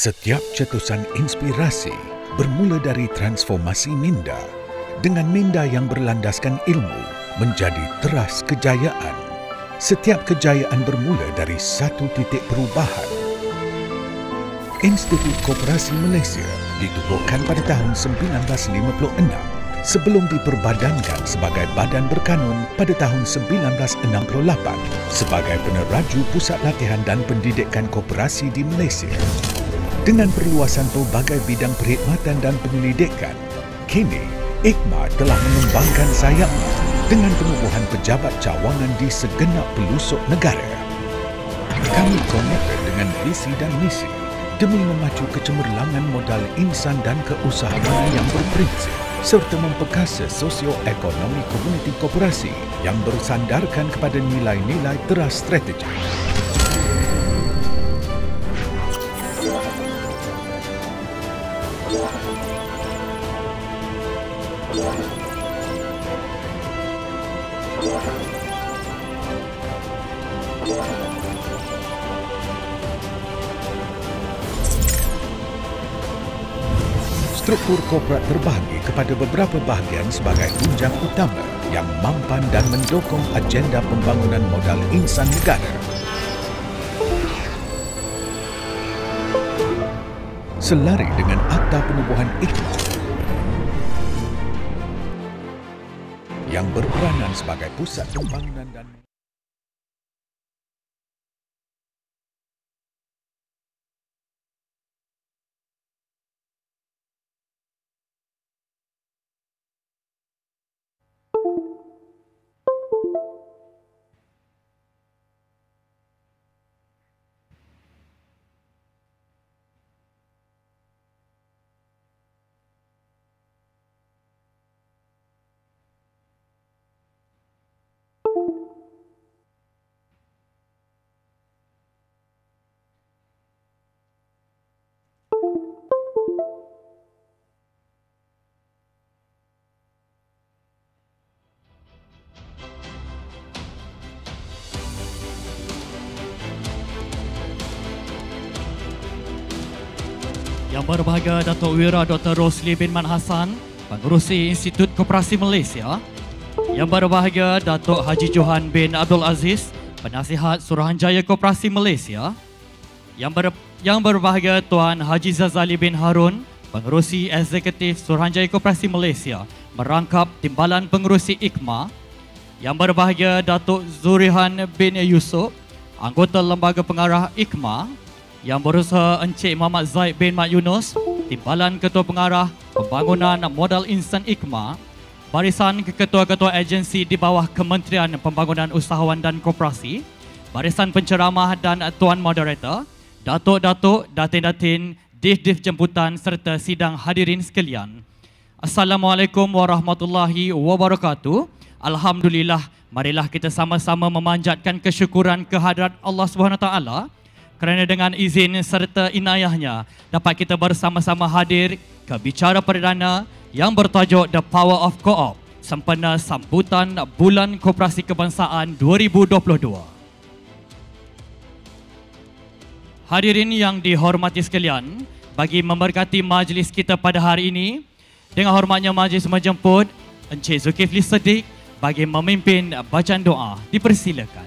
Setiap cetusan inspirasi bermula dari transformasi minda. Dengan minda yang berlandaskan ilmu menjadi teras kejayaan. Setiap kejayaan bermula dari satu titik perubahan. Institut Koperasi Malaysia ditubuhkan pada tahun 1956 sebelum diperbadankan sebagai badan berkanun pada tahun 1968 sebagai peneraju pusat latihan dan pendidikan koperasi di Malaysia. Dengan perluasan pelbagai bidang perkhidmatan dan penyelidikan, kini IKMA telah mengembangkan sayapnya dengan penubuhan pejabat cawangan di segenap pelusuk negara. Kami komited dengan visi dan misi demi memacu kecemerlangan modal insan dan keusahawanan yang berprinsip serta memperkasa sosioekonomi komuniti korporasi yang bersandarkan kepada nilai-nilai teras strategik. Struktur korporat terbahagi kepada beberapa bahagian sebagai tunjang utama yang mampan dan mendukung agenda pembangunan modal insan negara. selari dengan akta penubuhan itu yang berperanan sebagai pusat pembangunan dan Yang berbahagia Datuk Wira Dr. Rosli bin Man Hassan, Pengurusi Institut Koperasi Malaysia. Yang berbahagia Datuk Haji Johan bin Abdul Aziz, Penasihat Suruhanjaya Koperasi Malaysia. Yang, ber, yang berbahagia Tuan Haji Zazali bin Harun, Pengurusi Eksekutif Suruhanjaya Koperasi Malaysia, merangkap Timbalan Pengurusi IKMA. Yang berbahagia Datuk Zurihan bin Yusof, anggota Lembaga Pengarah IKMA yang berusaha Encik Muhammad Zaid bin Mat Yunus, Timbalan Ketua Pengarah Pembangunan Modal Insan IKMA, Barisan Ketua-Ketua Agensi di bawah Kementerian Pembangunan Usahawan dan Koperasi, Barisan Penceramah dan Tuan Moderator, Datuk-Datuk, Datin-Datin, Dif-Dif Jemputan serta Sidang Hadirin sekalian. Assalamualaikum warahmatullahi wabarakatuh. Alhamdulillah, marilah kita sama-sama memanjatkan kesyukuran kehadrat Allah Subhanahu Wa Taala kerana dengan izin serta inayahnya dapat kita bersama-sama hadir ke bicara perdana yang bertajuk The Power of Co-op sempena sambutan Bulan Koperasi Kebangsaan 2022. Hadirin yang dihormati sekalian, bagi memberkati majlis kita pada hari ini, dengan hormatnya majlis menjemput Encik Zulkifli Sedik bagi memimpin bacaan doa. Dipersilakan.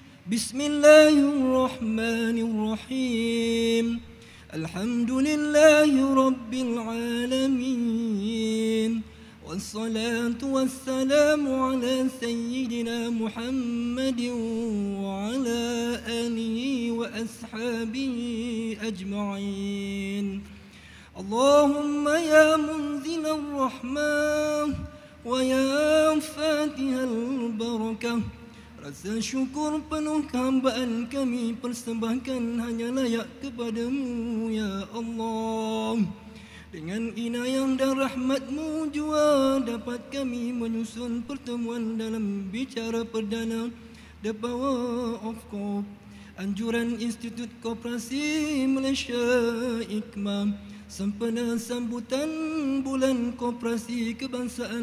بسم الله الرحمن الرحيم الحمد لله رب العالمين والصلاة والسلام على سيدنا محمد وعلى آله وأصحابه أجمعين اللهم يا منزل الرحمن ويا فاتح البركه Rasa syukur penuh kambaan kami persembahkan hanya layak kepadamu ya Allah. Dengan inayah dan rahmatmu jua dapat kami menyusun pertemuan dalam bicara perdana The Power of Corp. Anjuran Institut Koperasi Malaysia Ikmam sempena sambutan Bulan Koperasi Kebangsaan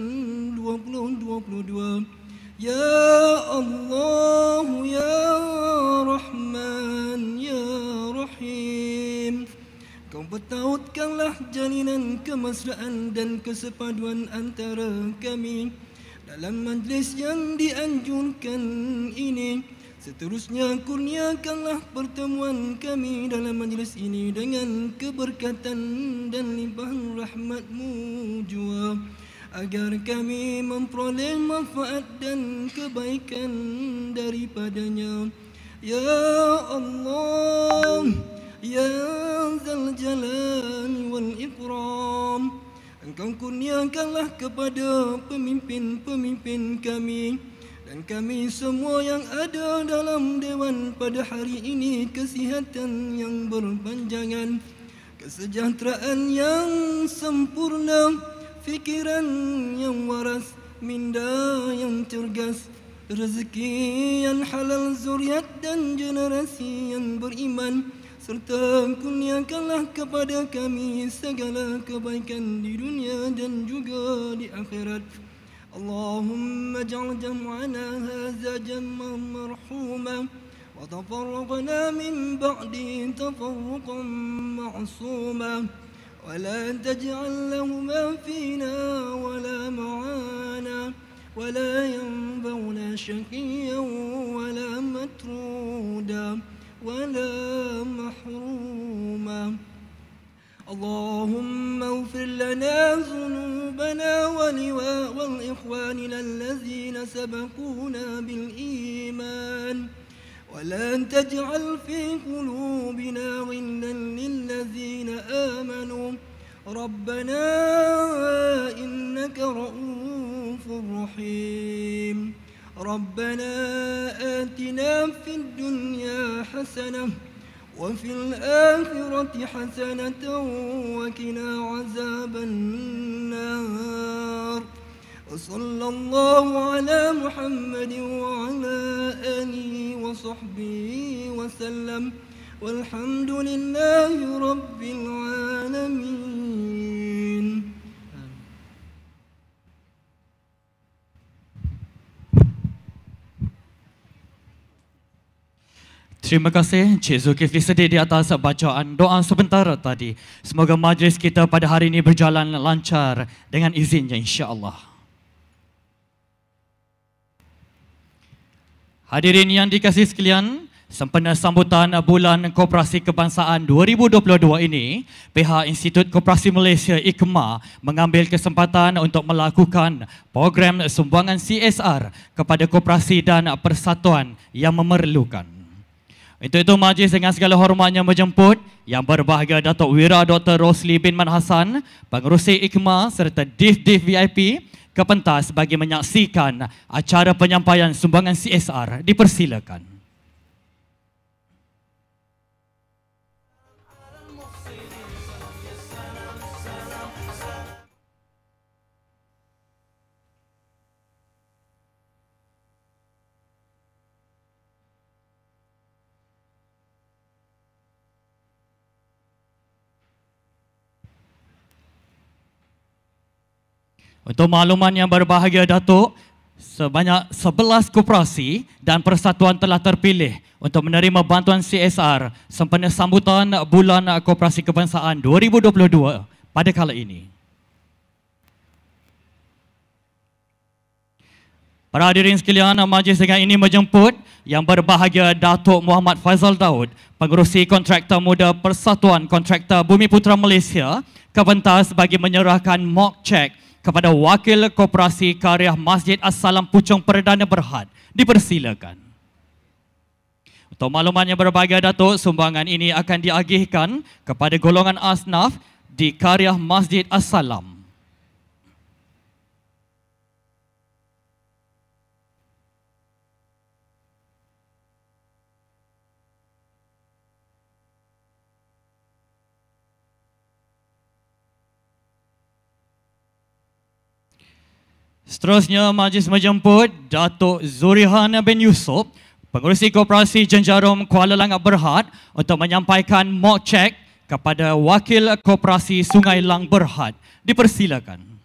2022. Ya Allah, Ya Rahman, Ya Rahim Kau bertautkanlah jalinan kemesraan dan kesepaduan antara kami Dalam majlis yang dianjurkan ini Seterusnya kurniakanlah pertemuan kami dalam majlis ini Dengan keberkatan dan limpahan rahmatmu jua agar kami memperoleh manfaat dan kebaikan daripadanya. Ya Allah, Ya Zal Jalan wal Ikram, Engkau kurniakanlah kepada pemimpin-pemimpin kami dan kami semua yang ada dalam Dewan pada hari ini kesihatan yang berpanjangan, kesejahteraan yang sempurna, kesejahteraan yang sempurna, Fikiran yang waras Minda yang cergas Rezeki yang halal Zuriat dan generasi yang beriman Serta kurniakanlah kepada kami Segala kebaikan di dunia dan juga di akhirat Allahumma اجعل جمعنا هذا جمعا مرحوما وتفرقنا من بعده تفرقا معصوما ولا تجعل لهما فينا ولا معانا ولا ينبونا شقيا ولا مترودا ولا محروما اللهم اغفر لنا ذنوبنا والإخواننا الذين سبقونا بالإيمان ولا تجعل في قلوبنا غلا للذين آمنوا ربنا إنك رؤوف رحيم ربنا آتنا في الدنيا حسنة وفي الآخرة حسنة وكنا عذاب النار وصلى الله على محمد وعلى آله وصحبه وسلم والحمد لله رب العالمين Terima kasih Encik Zulkifli sedih di atas bacaan doa sebentar tadi. Semoga majlis kita pada hari ini berjalan lancar dengan izinnya insya Allah. Hadirin yang dikasih sekalian, sempena sambutan bulan Koperasi Kebangsaan 2022 ini, pihak Institut Koperasi Malaysia IKMA mengambil kesempatan untuk melakukan program sumbangan CSR kepada koperasi dan persatuan yang memerlukan. Itu itu majlis dengan segala hormatnya menjemput yang berbahagia Datuk Wira Dr. Rosli bin Manhasan, Hassan, pengurusi IKMA serta DIF-DIF VIP ke pentas bagi menyaksikan acara penyampaian sumbangan CSR dipersilakan. Untuk makluman yang berbahagia Datuk, sebanyak 11 koperasi dan persatuan telah terpilih untuk menerima bantuan CSR sempena sambutan Bulan Koperasi Kebangsaan 2022 pada kali ini. Para hadirin sekalian, majlis dengan ini menjemput yang berbahagia Datuk Muhammad Faizal Daud, pengurusi kontraktor muda Persatuan Kontraktor Bumi Putra Malaysia ke pentas bagi menyerahkan mock check kepada Wakil Koperasi Karya Masjid Assalam Pucung Perdana Berhad dipersilakan. Untuk maklumat berbagai berbahagia Datuk, sumbangan ini akan diagihkan kepada golongan asnaf di Karya Masjid Assalam. Seterusnya, majlis menjemput Datuk Zurihan bin Yusof, Pengurusi Koperasi Jenjarum Kuala Langat Berhad untuk menyampaikan mock check kepada Wakil Koperasi Sungai Lang Berhad. Dipersilakan.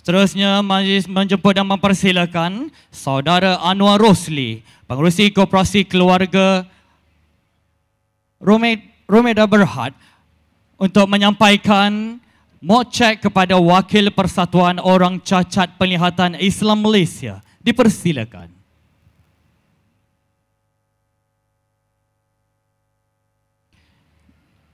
Seterusnya, majlis menjemput dan mempersilakan Saudara Anwar Rosli, Pengurusi Koperasi Keluarga Romeda Berhad untuk menyampaikan mocek kepada Wakil Persatuan Orang Cacat Penglihatan Islam Malaysia. Dipersilakan.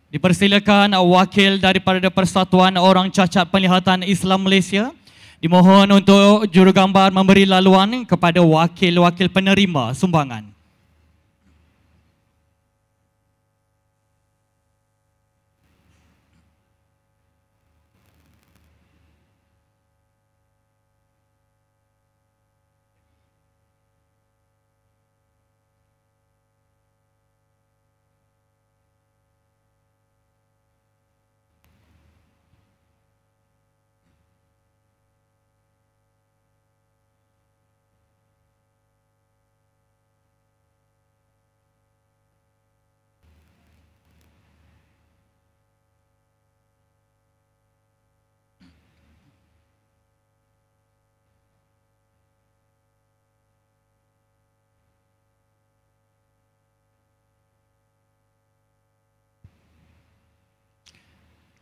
Dipersilakan wakil daripada Persatuan Orang Cacat Penglihatan Islam Malaysia. Dimohon untuk jurugambar memberi laluan kepada wakil-wakil penerima sumbangan.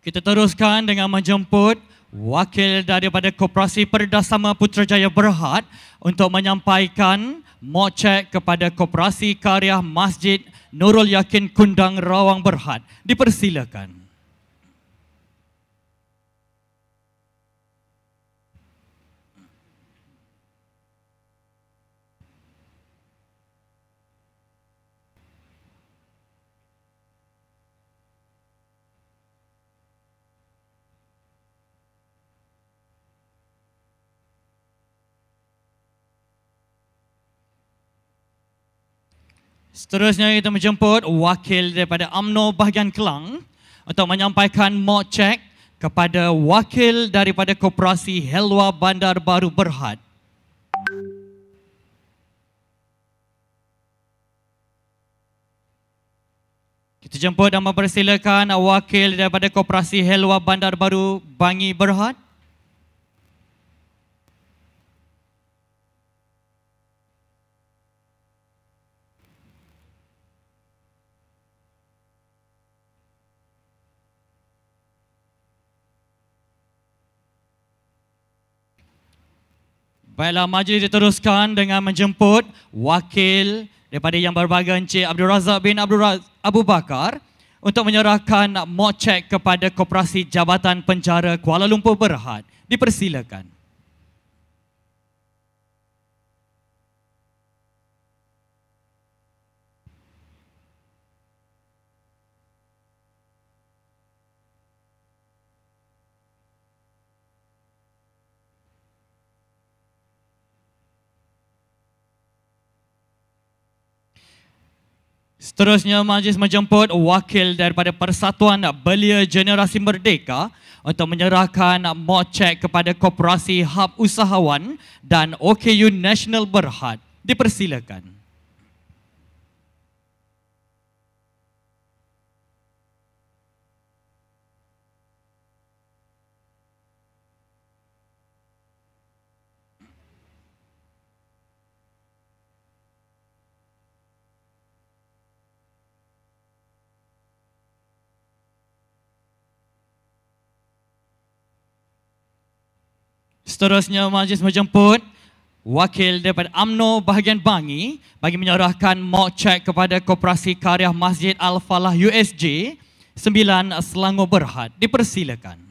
Kita teruskan dengan menjemput wakil daripada Koperasi Perdasama Putrajaya Berhad untuk menyampaikan mocek kepada Koperasi Karya Masjid Nurul Yakin Kundang Rawang Berhad. Dipersilakan. Seterusnya kita menjemput wakil daripada AMNO bahagian Kelang untuk menyampaikan mock check kepada wakil daripada Koperasi Helwa Bandar Baru Berhad. Kita jemput dan mempersilakan wakil daripada Koperasi Helwa Bandar Baru Bangi Berhad. Baiklah, majlis diteruskan dengan menjemput wakil daripada yang berbahagia Encik Abdul Razak bin Abdul Raz Abu Bakar untuk menyerahkan mock kepada Koperasi Jabatan Penjara Kuala Lumpur Berhad. Dipersilakan. Seterusnya majlis menjemput wakil daripada Persatuan Belia Generasi Merdeka untuk menyerahkan mocek kepada Koperasi Hub Usahawan dan OKU National Berhad. Dipersilakan. Seterusnya majlis menjemput wakil daripada AMNO bahagian Bangi bagi menyerahkan mock check kepada Koperasi Karya Masjid Al-Falah USJ 9 Selangor Berhad. Dipersilakan.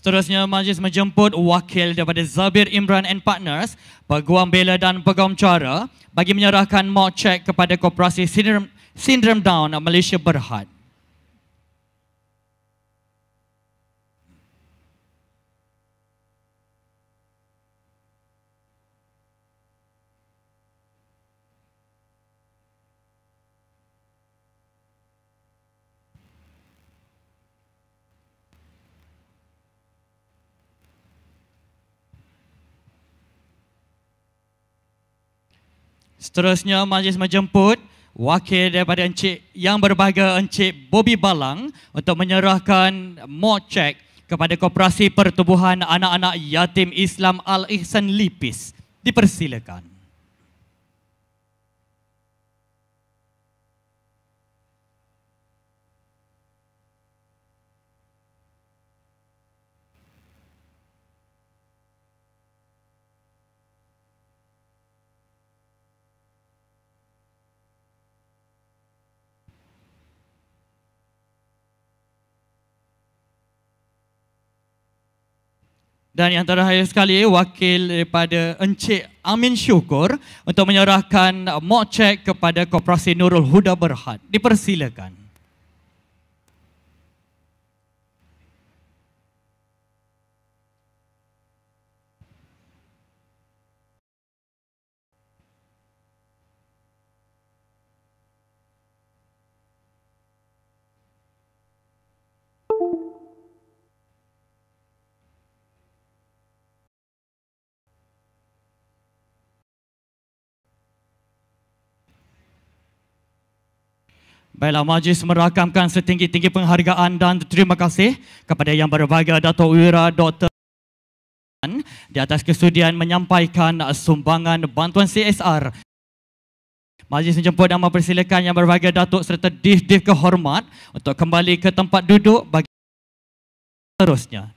Seterusnya, majlis menjemput wakil daripada Zabir Imran and Partners, peguam bela dan peguam cara bagi menyerahkan mock check kepada Koperasi sindrom Syndrome Down Malaysia Berhad. Seterusnya majlis menjemput wakil daripada Encik yang berbahagia Encik Bobby Balang untuk menyerahkan check kepada Koperasi Pertubuhan Anak-Anak Yatim Islam Al-Ihsan Lipis. Dipersilakan. Dan yang terakhir sekali, eh, wakil daripada Encik Amin Syukur untuk menyerahkan mock check kepada Koperasi Nurul Huda Berhad. Dipersilakan. Baiklah, majlis merakamkan setinggi-tinggi penghargaan dan terima kasih kepada yang berbahagia Dato' Wira Dr. di atas kesudian menyampaikan sumbangan bantuan CSR. Majlis menjemput dan mempersilakan yang berbahagia Dato' serta dih-dih kehormat untuk kembali ke tempat duduk bagi terusnya.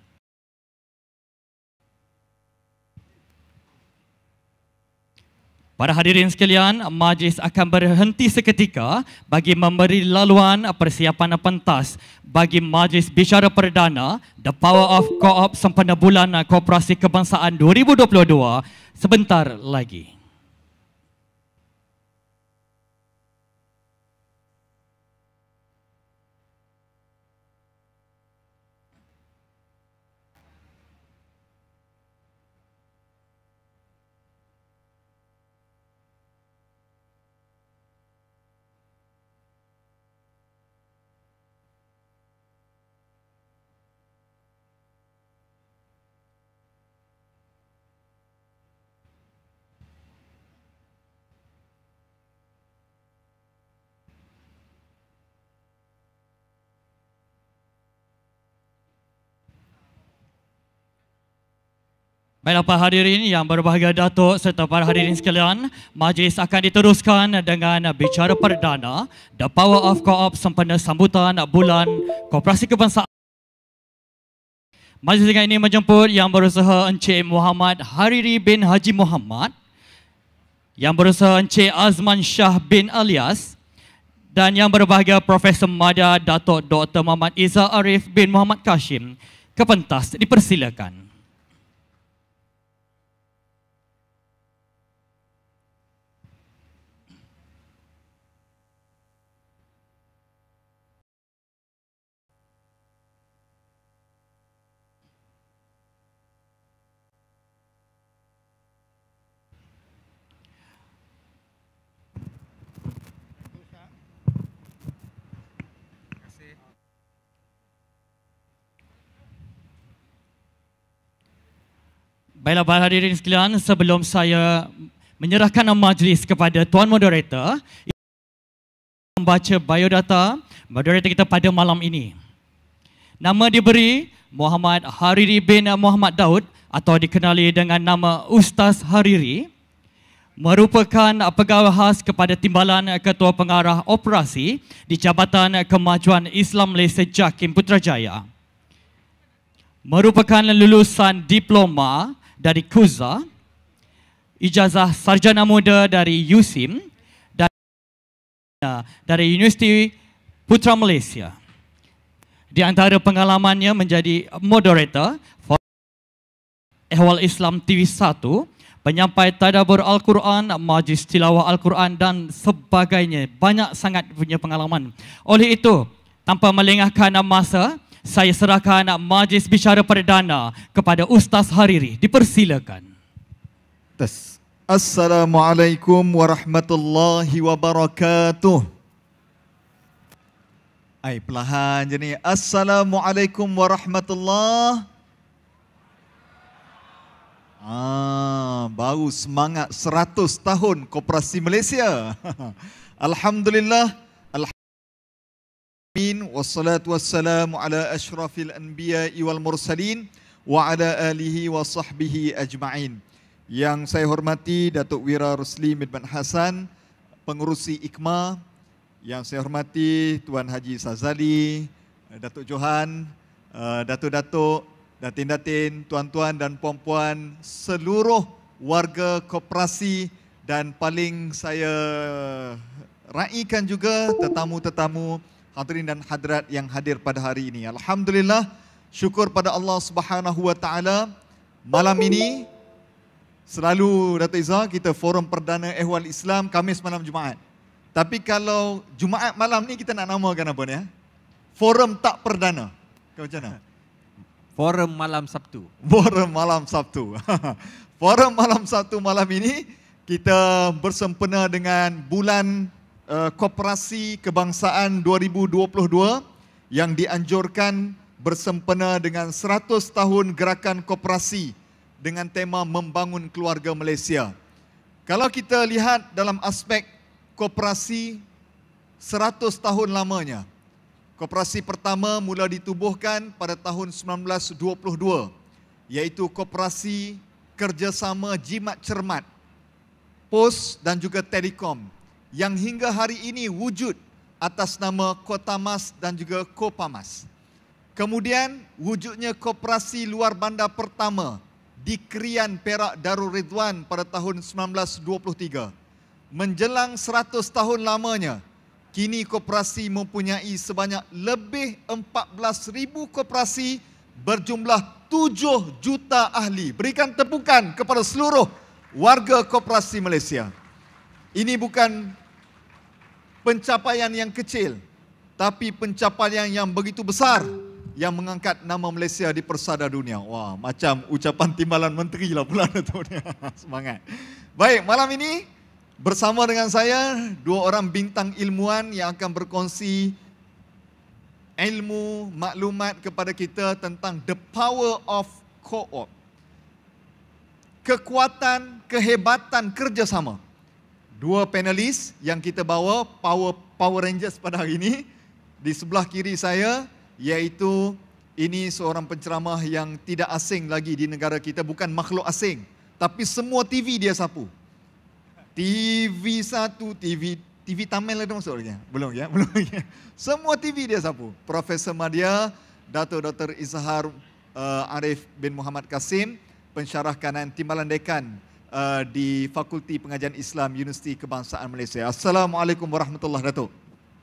Para hadirin sekalian, majlis akan berhenti seketika bagi memberi laluan persiapan pentas bagi majlis bicara perdana The Power of Co-op Sempena Bulan Koperasi Kebangsaan 2022 sebentar lagi. Baiklah para hadirin yang berbahagia Datuk serta para hadirin sekalian, majlis akan diteruskan dengan bicara perdana The Power of Co-op sempena sambutan bulan Koperasi Kebangsaan. Majlis dengan ini menjemput yang berusaha Encik Muhammad Hariri bin Haji Muhammad, yang berusaha Encik Azman Shah bin Alias dan yang berbahagia Profesor Mada Datuk Dr. Muhammad Izzah Arif bin Muhammad Kashim ke pentas dipersilakan. Baiklah para hadirin sekalian, sebelum saya menyerahkan majlis kepada Tuan Moderator, membaca biodata moderator kita pada malam ini. Nama diberi Muhammad Hariri bin Muhammad Daud atau dikenali dengan nama Ustaz Hariri merupakan pegawai khas kepada Timbalan Ketua Pengarah Operasi di Jabatan Kemajuan Islam Malaysia Jakim Putrajaya. Merupakan lulusan diploma dari Kuza, ijazah sarjana muda dari USIM dan ya, dari Universiti Putra Malaysia. Di antara pengalamannya menjadi moderator for Ehwal Islam TV1, penyampai tadabur Al-Quran, majlis tilawah Al-Quran dan sebagainya. Banyak sangat punya pengalaman. Oleh itu, tanpa melengahkan masa, saya serahkan anak majlis bicara perdana kepada Ustaz Hariri. Dipersilakan. Assalamualaikum warahmatullahi wabarakatuh. Ai pelahan je ni. Assalamualaikum warahmatullahi Ah, baru semangat 100 tahun Koperasi Malaysia. Alhamdulillah, والصلاة والسلام على أشرف الأنبياء والمرسلين وعلى آله وصحبه أجمعين Yang saya hormati Datuk Wira Rusli Midman Hasan Pengurusi IKMA Yang saya hormati Tuan Haji Sazali Datuk Johan eh, Datuk-datuk Datin-datin Tuan-tuan dan puan-puan Seluruh warga koperasi Dan paling saya raikan juga Tetamu-tetamu hadirin dan hadirat yang hadir pada hari ini. Alhamdulillah, syukur pada Allah Subhanahu Wa Malam ini selalu Datuk Iza kita forum perdana Ehwal Islam Kamis malam Jumaat. Tapi kalau Jumaat malam ni kita nak namakan apa ni? Ya? Forum tak perdana. Kau macam mana? Forum malam Sabtu. Forum malam Sabtu. Forum malam Sabtu malam ini kita bersempena dengan bulan uh, Koperasi Kebangsaan 2022 yang dianjurkan bersempena dengan 100 tahun gerakan koperasi dengan tema membangun keluarga Malaysia. Kalau kita lihat dalam aspek koperasi 100 tahun lamanya. Koperasi pertama mula ditubuhkan pada tahun 1922 iaitu koperasi kerjasama jimat cermat pos dan juga telekom yang hingga hari ini wujud atas nama Kota Mas dan juga Kopamas. Kemudian wujudnya koperasi luar bandar pertama di Krian Perak Darul Ridwan pada tahun 1923. Menjelang 100 tahun lamanya, kini koperasi mempunyai sebanyak lebih 14,000 koperasi berjumlah 7 juta ahli. Berikan tepukan kepada seluruh warga koperasi Malaysia. Ini bukan pencapaian yang kecil tapi pencapaian yang begitu besar yang mengangkat nama Malaysia di persada dunia. Wah, macam ucapan timbalan menteri lah pula tu. Semangat. Baik, malam ini bersama dengan saya dua orang bintang ilmuan yang akan berkongsi ilmu maklumat kepada kita tentang the power of co-op. Kekuatan, kehebatan kerjasama dua panelis yang kita bawa Power Power Rangers pada hari ini di sebelah kiri saya iaitu ini seorang penceramah yang tidak asing lagi di negara kita bukan makhluk asing tapi semua TV dia sapu TV satu TV TV Tamil ada maksudnya belum ya belum ya semua TV dia sapu Profesor Madia Dato Dr Izhar uh, Arif bin Muhammad Kasim pensyarah kanan timbalan dekan uh, di Fakulti Pengajian Islam Universiti Kebangsaan Malaysia. Assalamualaikum warahmatullahi wabarakatuh.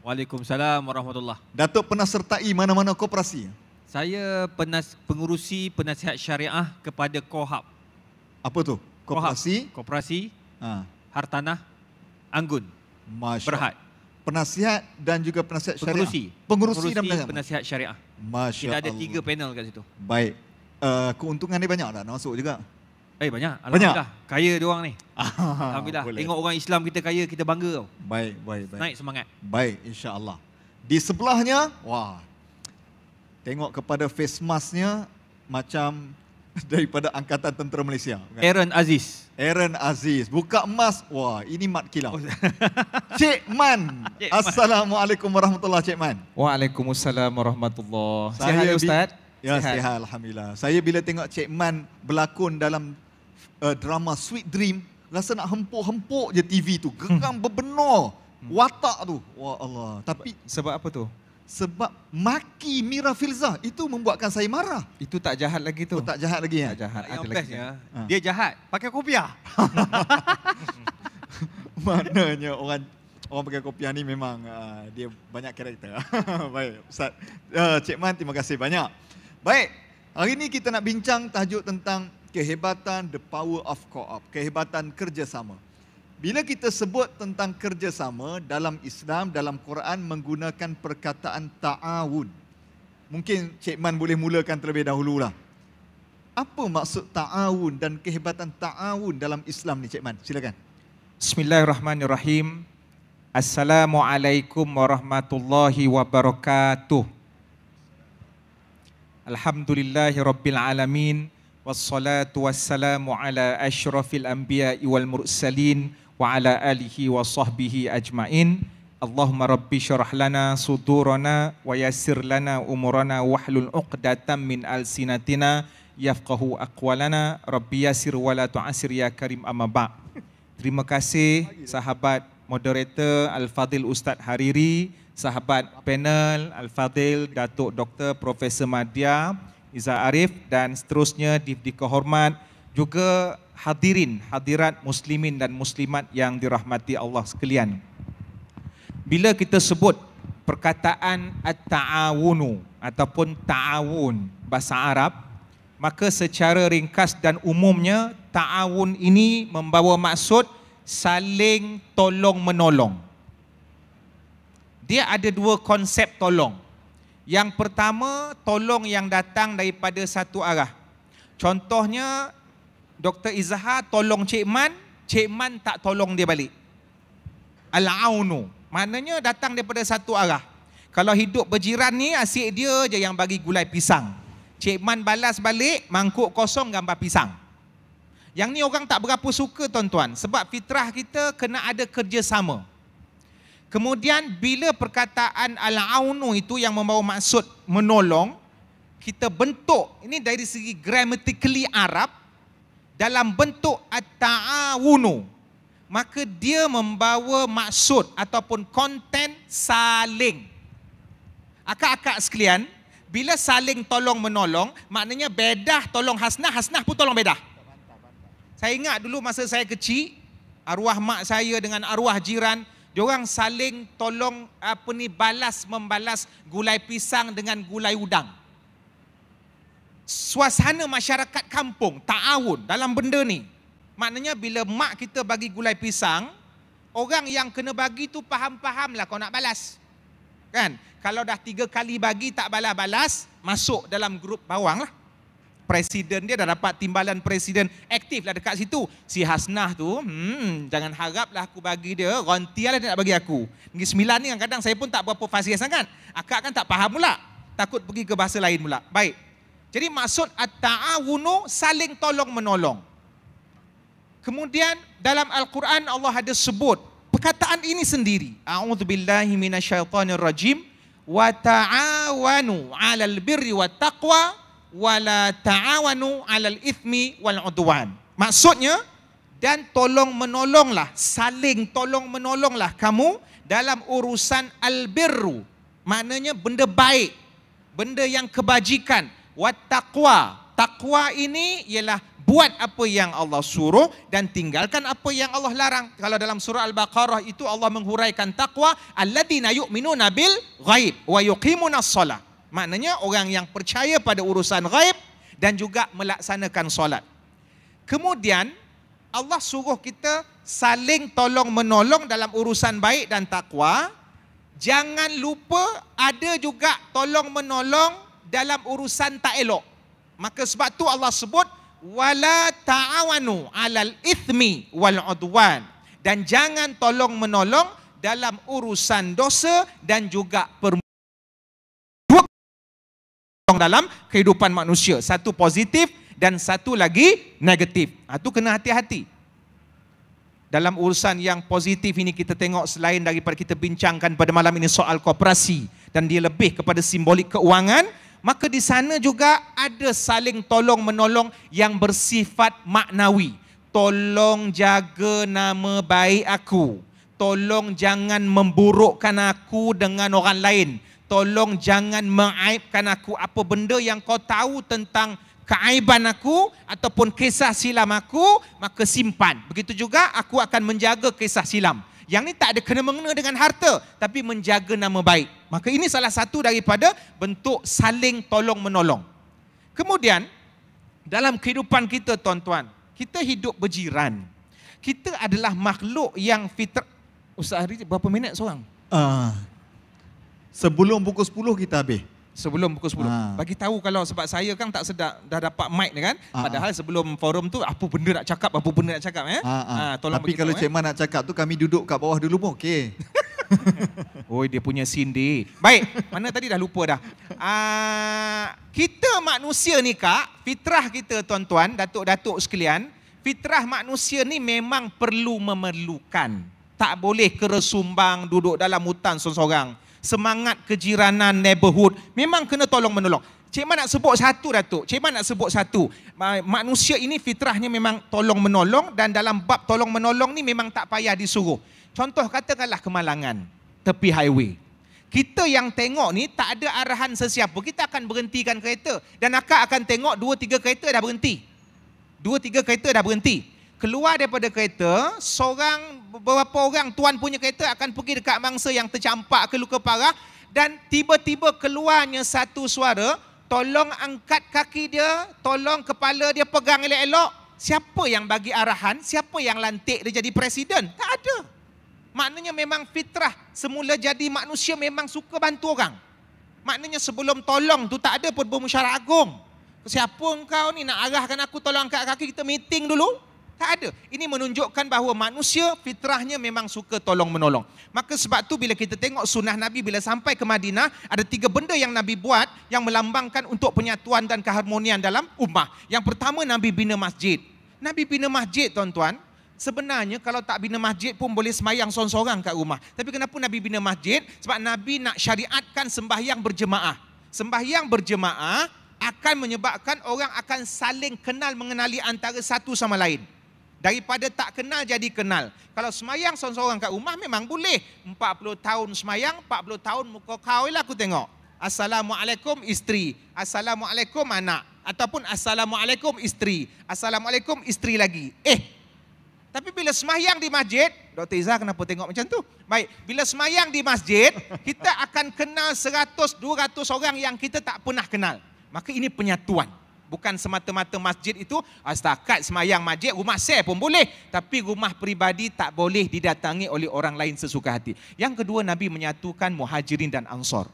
Waalaikumsalam warahmatullahi Datuk pernah sertai mana-mana koperasi? Saya penas, pengurusi penasihat syariah kepada KOHAP. Apa tu? Koperasi? Koperasi, ha. Hartanah, Anggun, Masya Berhad. Penasihat dan juga penasihat syariah? Pengurusi. Pengurusi dan penasihat, penasihat syariah. Masya Kita ada Allah. tiga panel kat situ. Baik. Uh, keuntungan ni banyak tak nak masuk juga? Eh banyak. Alhamdulillah. Banyak. Kaya dia orang ni. Ah, alhamdulillah. Boleh. Tengok orang Islam kita kaya, kita bangga tau. Baik, baik, baik. Naik semangat. Baik, insya-Allah. Di sebelahnya, wah. Tengok kepada face masknya macam daripada angkatan tentera Malaysia. Bukan? Aaron Aziz. Aaron Aziz. Buka emas. Wah, ini mat kilau. Oh. Cik Man. Cik Assalamualaikum Man. warahmatullahi Cik Man. Waalaikumsalam warahmatullahi. Sihat ya Ustaz? Ya, sihat. sihat alhamdulillah. Saya bila tengok Cik Man berlakon dalam uh, drama Sweet Dream rasa nak hempuk-hempuk je TV tu geram hmm. berbenor hmm. watak tu wah Allah tapi sebab apa tu sebab maki Mira Filza itu membuatkan saya marah itu tak jahat lagi tu oh, tak jahat lagi ya tak jahat ada lagi ya. dia jahat pakai kopiah maknanya orang orang pakai kopiah ni memang uh, dia banyak karakter baik ustaz uh, cik man terima kasih banyak baik hari ni kita nak bincang tajuk tentang kehebatan the power of co-op, kehebatan kerjasama. Bila kita sebut tentang kerjasama dalam Islam, dalam Quran menggunakan perkataan ta'awun. Mungkin Cik Man boleh mulakan terlebih dahulu lah. Apa maksud ta'awun dan kehebatan ta'awun dalam Islam ni Cik Man? Silakan. Bismillahirrahmanirrahim. Assalamualaikum warahmatullahi wabarakatuh. Alhamdulillahirabbil alamin. والصلاة والسلام على أشرف الأنبياء والمرسلين وعلى آله وصحبه أجمعين اللهم رب شرح لنا صدورنا ويسر لنا أمورنا وحل عقدة من ألسنتنا يفقه أقوالنا رب يسر ولا تعسر يا كريم أما بعد Terima kasih sahabat moderator Al-Fadil Ustaz Hariri, sahabat panel Al-Fadil Datuk Dr. Profesor Madia Izzah Arif dan seterusnya di kehormat juga hadirin, hadirat muslimin dan muslimat yang dirahmati Allah sekalian. Bila kita sebut perkataan at-ta'awunu ataupun ta'awun bahasa Arab, maka secara ringkas dan umumnya ta'awun ini membawa maksud saling tolong menolong. Dia ada dua konsep tolong. Yang pertama, tolong yang datang daripada satu arah. Contohnya, Dr. Izhar tolong Cik Man, Cik Man tak tolong dia balik. Al-aunu. Maknanya datang daripada satu arah. Kalau hidup berjiran ni, asyik dia je yang bagi gulai pisang. Cik Man balas balik, mangkuk kosong gambar pisang. Yang ni orang tak berapa suka tuan-tuan. Sebab fitrah kita kena ada kerjasama. Kemudian bila perkataan al-aunu itu yang membawa maksud menolong, kita bentuk ini dari segi grammatically Arab dalam bentuk at-ta'awunu. Maka dia membawa maksud ataupun konten saling. Akak-akak sekalian, bila saling tolong menolong, maknanya bedah tolong hasnah, hasnah pun tolong bedah. Saya ingat dulu masa saya kecil, arwah mak saya dengan arwah jiran Diorang saling tolong apa ni balas membalas gulai pisang dengan gulai udang. Suasana masyarakat kampung ta'awun dalam benda ni. Maknanya bila mak kita bagi gulai pisang, orang yang kena bagi tu faham paham lah kau nak balas. Kan? Kalau dah tiga kali bagi tak balas-balas, masuk dalam grup bawang lah presiden dia dah dapat timbalan presiden aktif lah dekat situ. Si Hasnah tu, hmm, jangan haraplah aku bagi dia, ronti lah dia nak bagi aku. Negeri Sembilan ni kadang-kadang saya pun tak berapa fasih sangat. Akak kan tak faham pula. Takut pergi ke bahasa lain pula. Baik. Jadi maksud at-ta'awunu saling tolong menolong. Kemudian dalam Al-Quran Allah ada sebut perkataan ini sendiri. A'udzubillahiminasyaitanirrajim. Wa ta'awanu alal birri wa taqwa wala ta'awanu 'alal ithmi wal udwan. Maksudnya dan tolong menolonglah, saling tolong menolonglah kamu dalam urusan albirru. Maknanya benda baik, benda yang kebajikan, wat taqwa. Taqwa ini ialah buat apa yang Allah suruh dan tinggalkan apa yang Allah larang. Kalau dalam surah Al-Baqarah itu Allah menghuraikan taqwa alladzina yu'minuna bil ghaib wa yuqimuna as Maknanya orang yang percaya pada urusan ghaib dan juga melaksanakan solat. Kemudian Allah suruh kita saling tolong menolong dalam urusan baik dan takwa. Jangan lupa ada juga tolong menolong dalam urusan tak elok. Maka sebab tu Allah sebut wala ta'awanu 'alal ithmi wal udwan dan jangan tolong menolong dalam urusan dosa dan juga per contoh dalam kehidupan manusia. Satu positif dan satu lagi negatif. Itu ha, kena hati-hati. Dalam urusan yang positif ini kita tengok selain daripada kita bincangkan pada malam ini soal kooperasi dan dia lebih kepada simbolik keuangan, maka di sana juga ada saling tolong menolong yang bersifat maknawi. Tolong jaga nama baik aku. Tolong jangan memburukkan aku dengan orang lain tolong jangan mengaibkan aku apa benda yang kau tahu tentang keaiban aku ataupun kisah silam aku maka simpan begitu juga aku akan menjaga kisah silam yang ni tak ada kena mengena dengan harta tapi menjaga nama baik maka ini salah satu daripada bentuk saling tolong menolong kemudian dalam kehidupan kita tuan-tuan kita hidup berjiran kita adalah makhluk yang fitrah Ustaz Hari berapa minit seorang? Uh, Sebelum pukul 10 kita habis. Sebelum pukul 10. Ha. Bagi tahu kalau sebab saya kan tak sedap dah dapat mic ni kan. Ha, ha. Padahal sebelum forum tu apa benda nak cakap, apa benda nak cakap eh. Ha. ha. ha. Tolong Tapi kalau eh. Cik Man nak cakap tu kami duduk kat bawah dulu pun okey. Oi dia punya sindi. Baik, mana tadi dah lupa dah. Uh, kita manusia ni kak, fitrah kita tuan-tuan, datuk-datuk sekalian, fitrah manusia ni memang perlu memerlukan. Tak boleh keresumbang duduk dalam hutan seorang-seorang semangat kejiranan neighborhood memang kena tolong menolong Cik Man nak sebut satu Datuk. Cik Man nak sebut satu. Manusia ini fitrahnya memang tolong menolong dan dalam bab tolong menolong ni memang tak payah disuruh. Contoh katakanlah kemalangan tepi highway. Kita yang tengok ni tak ada arahan sesiapa. Kita akan berhentikan kereta dan akak akan tengok dua tiga kereta dah berhenti. Dua tiga kereta dah berhenti keluar daripada kereta, seorang beberapa orang tuan punya kereta akan pergi dekat mangsa yang tercampak ke luka parah dan tiba-tiba keluarnya satu suara, tolong angkat kaki dia, tolong kepala dia pegang elok-elok. Siapa yang bagi arahan? Siapa yang lantik dia jadi presiden? Tak ada. Maknanya memang fitrah semula jadi manusia memang suka bantu orang. Maknanya sebelum tolong tu tak ada pun bermusyarah agung. Siapa engkau ni nak arahkan aku tolong angkat kaki kita meeting dulu? Tak ada. Ini menunjukkan bahawa manusia fitrahnya memang suka tolong-menolong. Maka sebab tu bila kita tengok sunnah Nabi bila sampai ke Madinah, ada tiga benda yang Nabi buat yang melambangkan untuk penyatuan dan keharmonian dalam ummah. Yang pertama Nabi bina masjid. Nabi bina masjid tuan-tuan, Sebenarnya kalau tak bina masjid pun boleh semayang sorang-sorang kat rumah. Tapi kenapa Nabi bina masjid? Sebab Nabi nak syariatkan sembahyang berjemaah. Sembahyang berjemaah akan menyebabkan orang akan saling kenal mengenali antara satu sama lain. Daripada tak kenal jadi kenal. Kalau semayang seorang-seorang kat rumah memang boleh. 40 tahun semayang, 40 tahun muka kau lah aku tengok. Assalamualaikum isteri. Assalamualaikum anak. Ataupun Assalamualaikum isteri. Assalamualaikum isteri lagi. Eh, tapi bila semayang di masjid, Dr. Izzah kenapa tengok macam tu? Baik, bila semayang di masjid, kita akan kenal 100-200 orang yang kita tak pernah kenal. Maka ini penyatuan bukan semata-mata masjid itu ah, setakat semayang masjid rumah saya pun boleh tapi rumah peribadi tak boleh didatangi oleh orang lain sesuka hati yang kedua Nabi menyatukan muhajirin dan ansor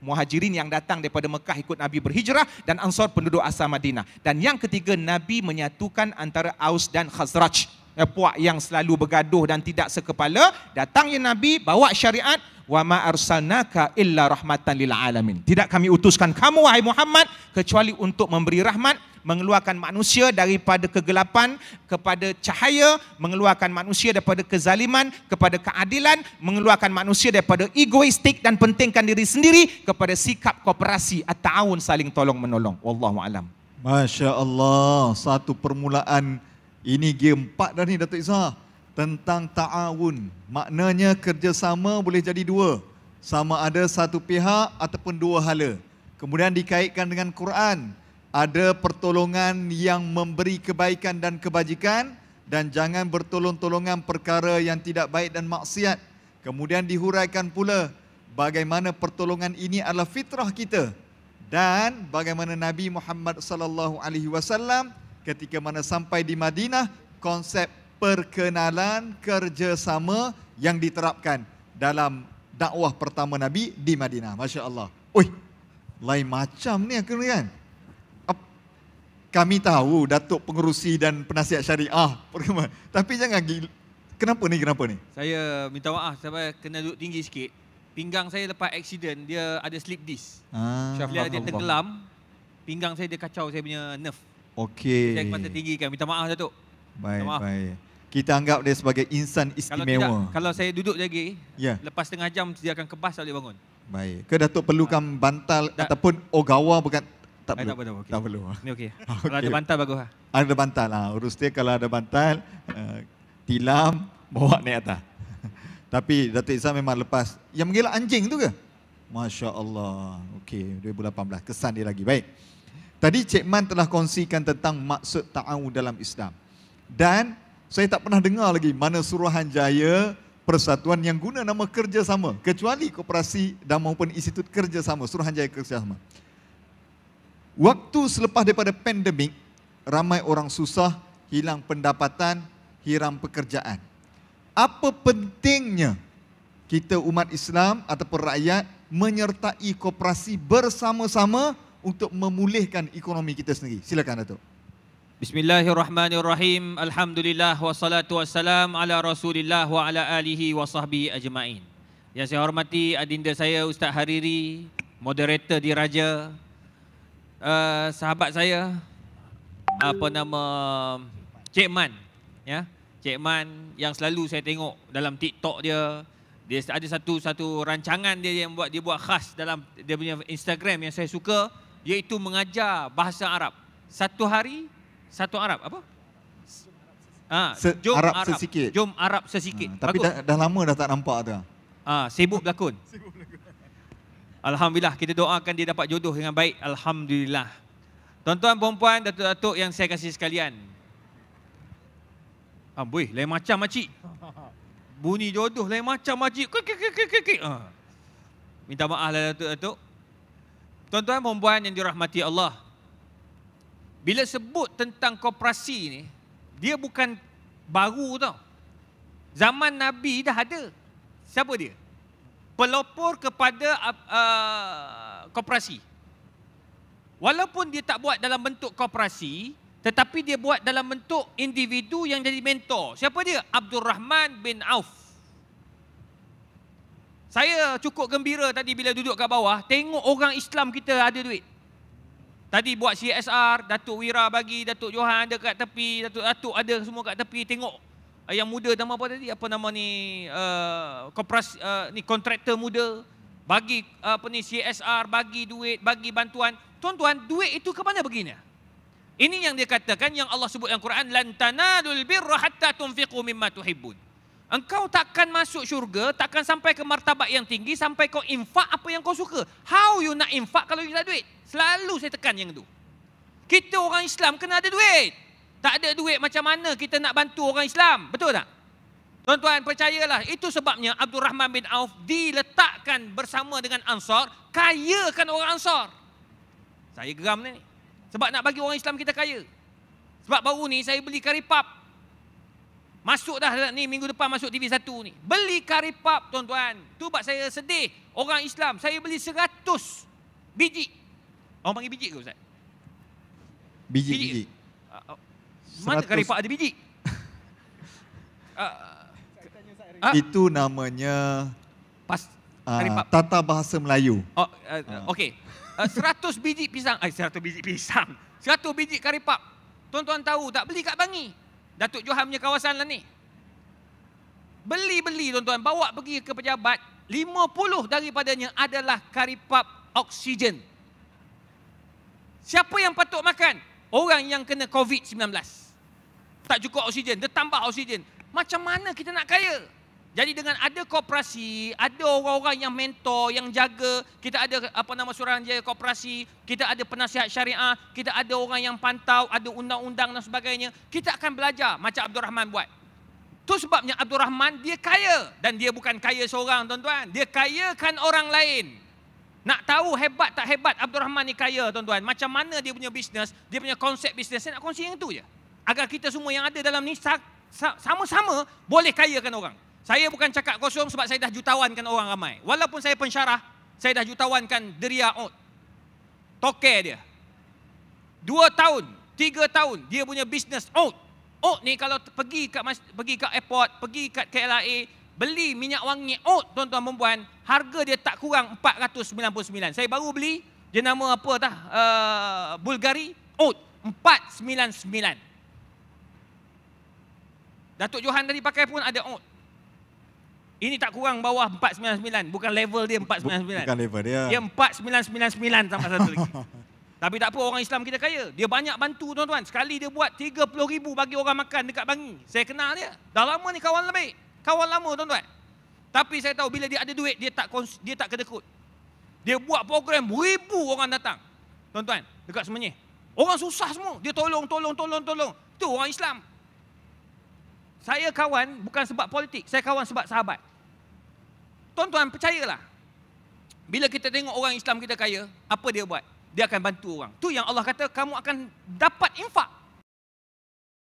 muhajirin yang datang daripada Mekah ikut Nabi berhijrah dan ansor penduduk asal Madinah dan yang ketiga Nabi menyatukan antara Aus dan Khazraj eh, puak yang selalu bergaduh dan tidak sekepala datangnya Nabi bawa syariat wa ma arsalnaka illa rahmatan lil alamin. Tidak kami utuskan kamu wahai Muhammad kecuali untuk memberi rahmat, mengeluarkan manusia daripada kegelapan kepada cahaya, mengeluarkan manusia daripada kezaliman kepada keadilan, mengeluarkan manusia daripada egoistik dan pentingkan diri sendiri kepada sikap kooperasi atau taun saling tolong menolong. Wallahu alam. Masya-Allah, satu permulaan ini game 4 dah ni Datuk Izzah tentang ta'awun. Maknanya kerjasama boleh jadi dua. Sama ada satu pihak ataupun dua hala. Kemudian dikaitkan dengan Quran. Ada pertolongan yang memberi kebaikan dan kebajikan dan jangan bertolong-tolongan perkara yang tidak baik dan maksiat. Kemudian dihuraikan pula bagaimana pertolongan ini adalah fitrah kita dan bagaimana Nabi Muhammad SAW ketika mana sampai di Madinah konsep perkenalan kerjasama yang diterapkan dalam dakwah pertama Nabi di Madinah. Masya Allah. Oi, lain macam ni aku kan? Kami tahu Datuk pengurusi dan Penasihat Syariah. Tapi jangan gil- Kenapa ni, kenapa ni? Saya minta maaf sebab kena duduk tinggi sikit. Pinggang saya lepas aksiden, dia ada slip disc. Ah, Bila dia tenggelam, pinggang saya dia kacau saya punya nerve. Okey. Saya kena tinggi kan. Minta maaf, Datuk. Baik, maaf. baik. Kita anggap dia sebagai insan istimewa. Kalau, tidak, kalau saya duduk lagi, yeah. lepas setengah jam dia akan kebas saya bangun. Baik. Ke Datuk perlukan ha. bantal da- ataupun ogawa bukan? Tak eh, perlu. tak, okay. tak perlu. Ini okey. okay. Kalau ada bantal baguslah. Ada bantal lah. Ha. Urus dia kalau ada bantal, uh, tilam, bawa naik atas. Tapi Datuk Isa memang lepas. Yang mengelak anjing tu ke? Masya Allah. Okey, 2018. Kesan dia lagi. Baik. Tadi Cik Man telah kongsikan tentang maksud ta'awu dalam Islam. Dan saya tak pernah dengar lagi mana Suruhanjaya persatuan yang guna nama kerjasama kecuali koperasi dan maupun institut kerjasama Suruhanjaya kerjasama. Waktu selepas daripada pandemik, ramai orang susah, hilang pendapatan, hilang pekerjaan. Apa pentingnya kita umat Islam ataupun rakyat menyertai koperasi bersama-sama untuk memulihkan ekonomi kita sendiri. Silakan Datuk. Bismillahirrahmanirrahim. Alhamdulillah wassalatu wassalam ala Rasulillah wa ala alihi wa sahbihi ajmain. Yang saya hormati adinda saya Ustaz Hariri, moderator di Raja. Uh, sahabat saya apa nama Cik Man, ya. Cik Man yang selalu saya tengok dalam TikTok dia. Dia ada satu satu rancangan dia yang buat dia buat khas dalam dia punya Instagram yang saya suka iaitu mengajar bahasa Arab. Satu hari satu Arab apa? Ah, Se- jom Arab, Arab sesikit. Jom Arab sesikit. Ha, tapi dah, dah lama dah tak nampak tu. Ah, sibuk berlakon. Alhamdulillah kita doakan dia dapat jodoh dengan baik. Alhamdulillah. Tuan-tuan puan-puan, datuk-datuk yang saya kasih sekalian. Amboi, ah, lain macam makcik. Bunyi jodoh lain macam makcik. Kik kik kik kik. Ah. Minta maaflah datuk-datuk. Tuan-tuan puan-puan yang dirahmati Allah. Bila sebut tentang koperasi ni, dia bukan baru tau. Zaman Nabi dah ada. Siapa dia? Pelopor kepada uh, uh, koperasi. Walaupun dia tak buat dalam bentuk koperasi, tetapi dia buat dalam bentuk individu yang jadi mentor. Siapa dia? Abdul Rahman bin Auf. Saya cukup gembira tadi bila duduk kat bawah, tengok orang Islam kita ada duit. Tadi buat CSR, Datuk Wira bagi, Datuk Johan ada kat tepi, Datuk-Datuk ada semua kat tepi tengok eh, yang muda nama apa tadi apa nama ni uh, eh, koperasi uh, eh, ni kontraktor muda bagi uh, apa ni CSR bagi duit bagi bantuan tuan-tuan duit itu ke mana begini ini yang dia katakan yang Allah sebut dalam Quran lan tanalul birra hatta tunfiqu mimma tuhibbun Engkau takkan masuk syurga, takkan sampai ke martabat yang tinggi sampai kau infak apa yang kau suka. How you nak infak kalau you tak duit? Selalu saya tekan yang itu. Kita orang Islam kena ada duit. Tak ada duit macam mana kita nak bantu orang Islam? Betul tak? Tuan-tuan, percayalah. Itu sebabnya Abdul Rahman bin Auf diletakkan bersama dengan Ansar, kayakan orang Ansar. Saya geram ni. Sebab nak bagi orang Islam kita kaya. Sebab baru ni saya beli karipap. Masuk dah ni minggu depan masuk TV1 ni. Beli kari pap tuan-tuan. Tu buat saya sedih. Orang Islam saya beli seratus biji. Orang panggil biji ke ustaz? Biji biji. biji. Ah, ah. Mana kari pap ada biji? uh, uh, itu namanya pas Uh, tata bahasa Melayu. Oh, uh, uh. okey. Uh, biji pisang. seratus biji pisang. seratus biji kari pap. Tuan-tuan tahu tak beli kat Bangi? Datuk Johan punya kawasan lah ni. Beli-beli tuan-tuan, bawa pergi ke pejabat, 50 daripadanya adalah karipap oksigen. Siapa yang patut makan? Orang yang kena COVID-19. Tak cukup oksigen, dia tambah oksigen. Macam mana kita nak kaya? Jadi dengan ada koperasi, ada orang-orang yang mentor, yang jaga, kita ada apa nama surat jaya kooperasi, kita ada penasihat syariah, kita ada orang yang pantau, ada undang-undang dan sebagainya, kita akan belajar macam Abdul Rahman buat. Tu sebabnya Abdul Rahman dia kaya dan dia bukan kaya seorang tuan-tuan. Dia kayakan orang lain. Nak tahu hebat tak hebat Abdul Rahman ni kaya tuan-tuan. Macam mana dia punya bisnes, dia punya konsep bisnes. Saya nak kongsi yang itu je. Agar kita semua yang ada dalam ni sama-sama boleh kayakan orang. Saya bukan cakap kosong sebab saya dah jutawankan orang ramai. Walaupun saya pensyarah, saya dah jutawankan deria out. Toke dia. Dua tahun, tiga tahun, dia punya bisnes out. Out ni kalau pergi kat, pergi kat airport, pergi kat KLIA, beli minyak wangi out tuan-tuan perempuan, harga dia tak kurang 499. Saya baru beli, dia nama apa tah? Uh, Bulgari, out 499. Datuk Johan tadi pakai pun ada out. Ini tak kurang bawah 499. Bukan level dia 499. Bukan level dia. Dia 4999 sama satu lagi. Tapi tak apa orang Islam kita kaya. Dia banyak bantu tuan-tuan. Sekali dia buat 30 ribu bagi orang makan dekat Bangi. Saya kenal dia. Dah lama ni kawan lebih. Kawan lama tuan-tuan. Tapi saya tahu bila dia ada duit, dia tak dia tak kedekut. Dia buat program ribu orang datang. Tuan-tuan, dekat semuanya. Orang susah semua. Dia tolong, tolong, tolong, tolong. Itu orang Islam. Saya kawan bukan sebab politik. Saya kawan sebab sahabat. Tuan-tuan percayalah. Bila kita tengok orang Islam kita kaya, apa dia buat? Dia akan bantu orang. Tu yang Allah kata kamu akan dapat infak.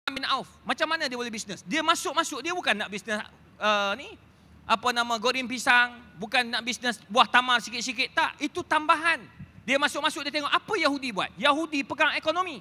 Amin Auf. Macam mana dia boleh bisnes? Dia masuk-masuk dia bukan nak bisnes uh, ni apa nama goreng pisang, bukan nak bisnes buah tamar sikit-sikit tak. Itu tambahan. Dia masuk-masuk dia tengok apa Yahudi buat. Yahudi pegang ekonomi.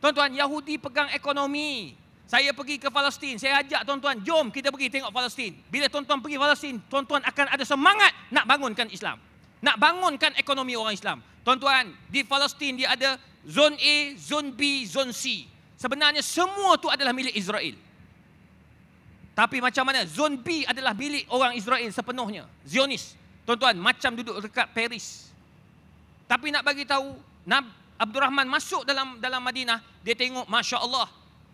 Tuan-tuan, Yahudi pegang ekonomi. Saya pergi ke Palestin. Saya ajak tuan-tuan, jom kita pergi tengok Palestin. Bila tuan-tuan pergi Palestin, tuan-tuan akan ada semangat nak bangunkan Islam. Nak bangunkan ekonomi orang Islam. Tuan-tuan, di Palestin dia ada zon A, zon B, zon C. Sebenarnya semua tu adalah milik Israel. Tapi macam mana? Zon B adalah milik orang Israel sepenuhnya. Zionis. Tuan-tuan, macam duduk dekat Paris. Tapi nak bagi tahu, Nabi Abdul Rahman masuk dalam dalam Madinah, dia tengok, Masya Allah,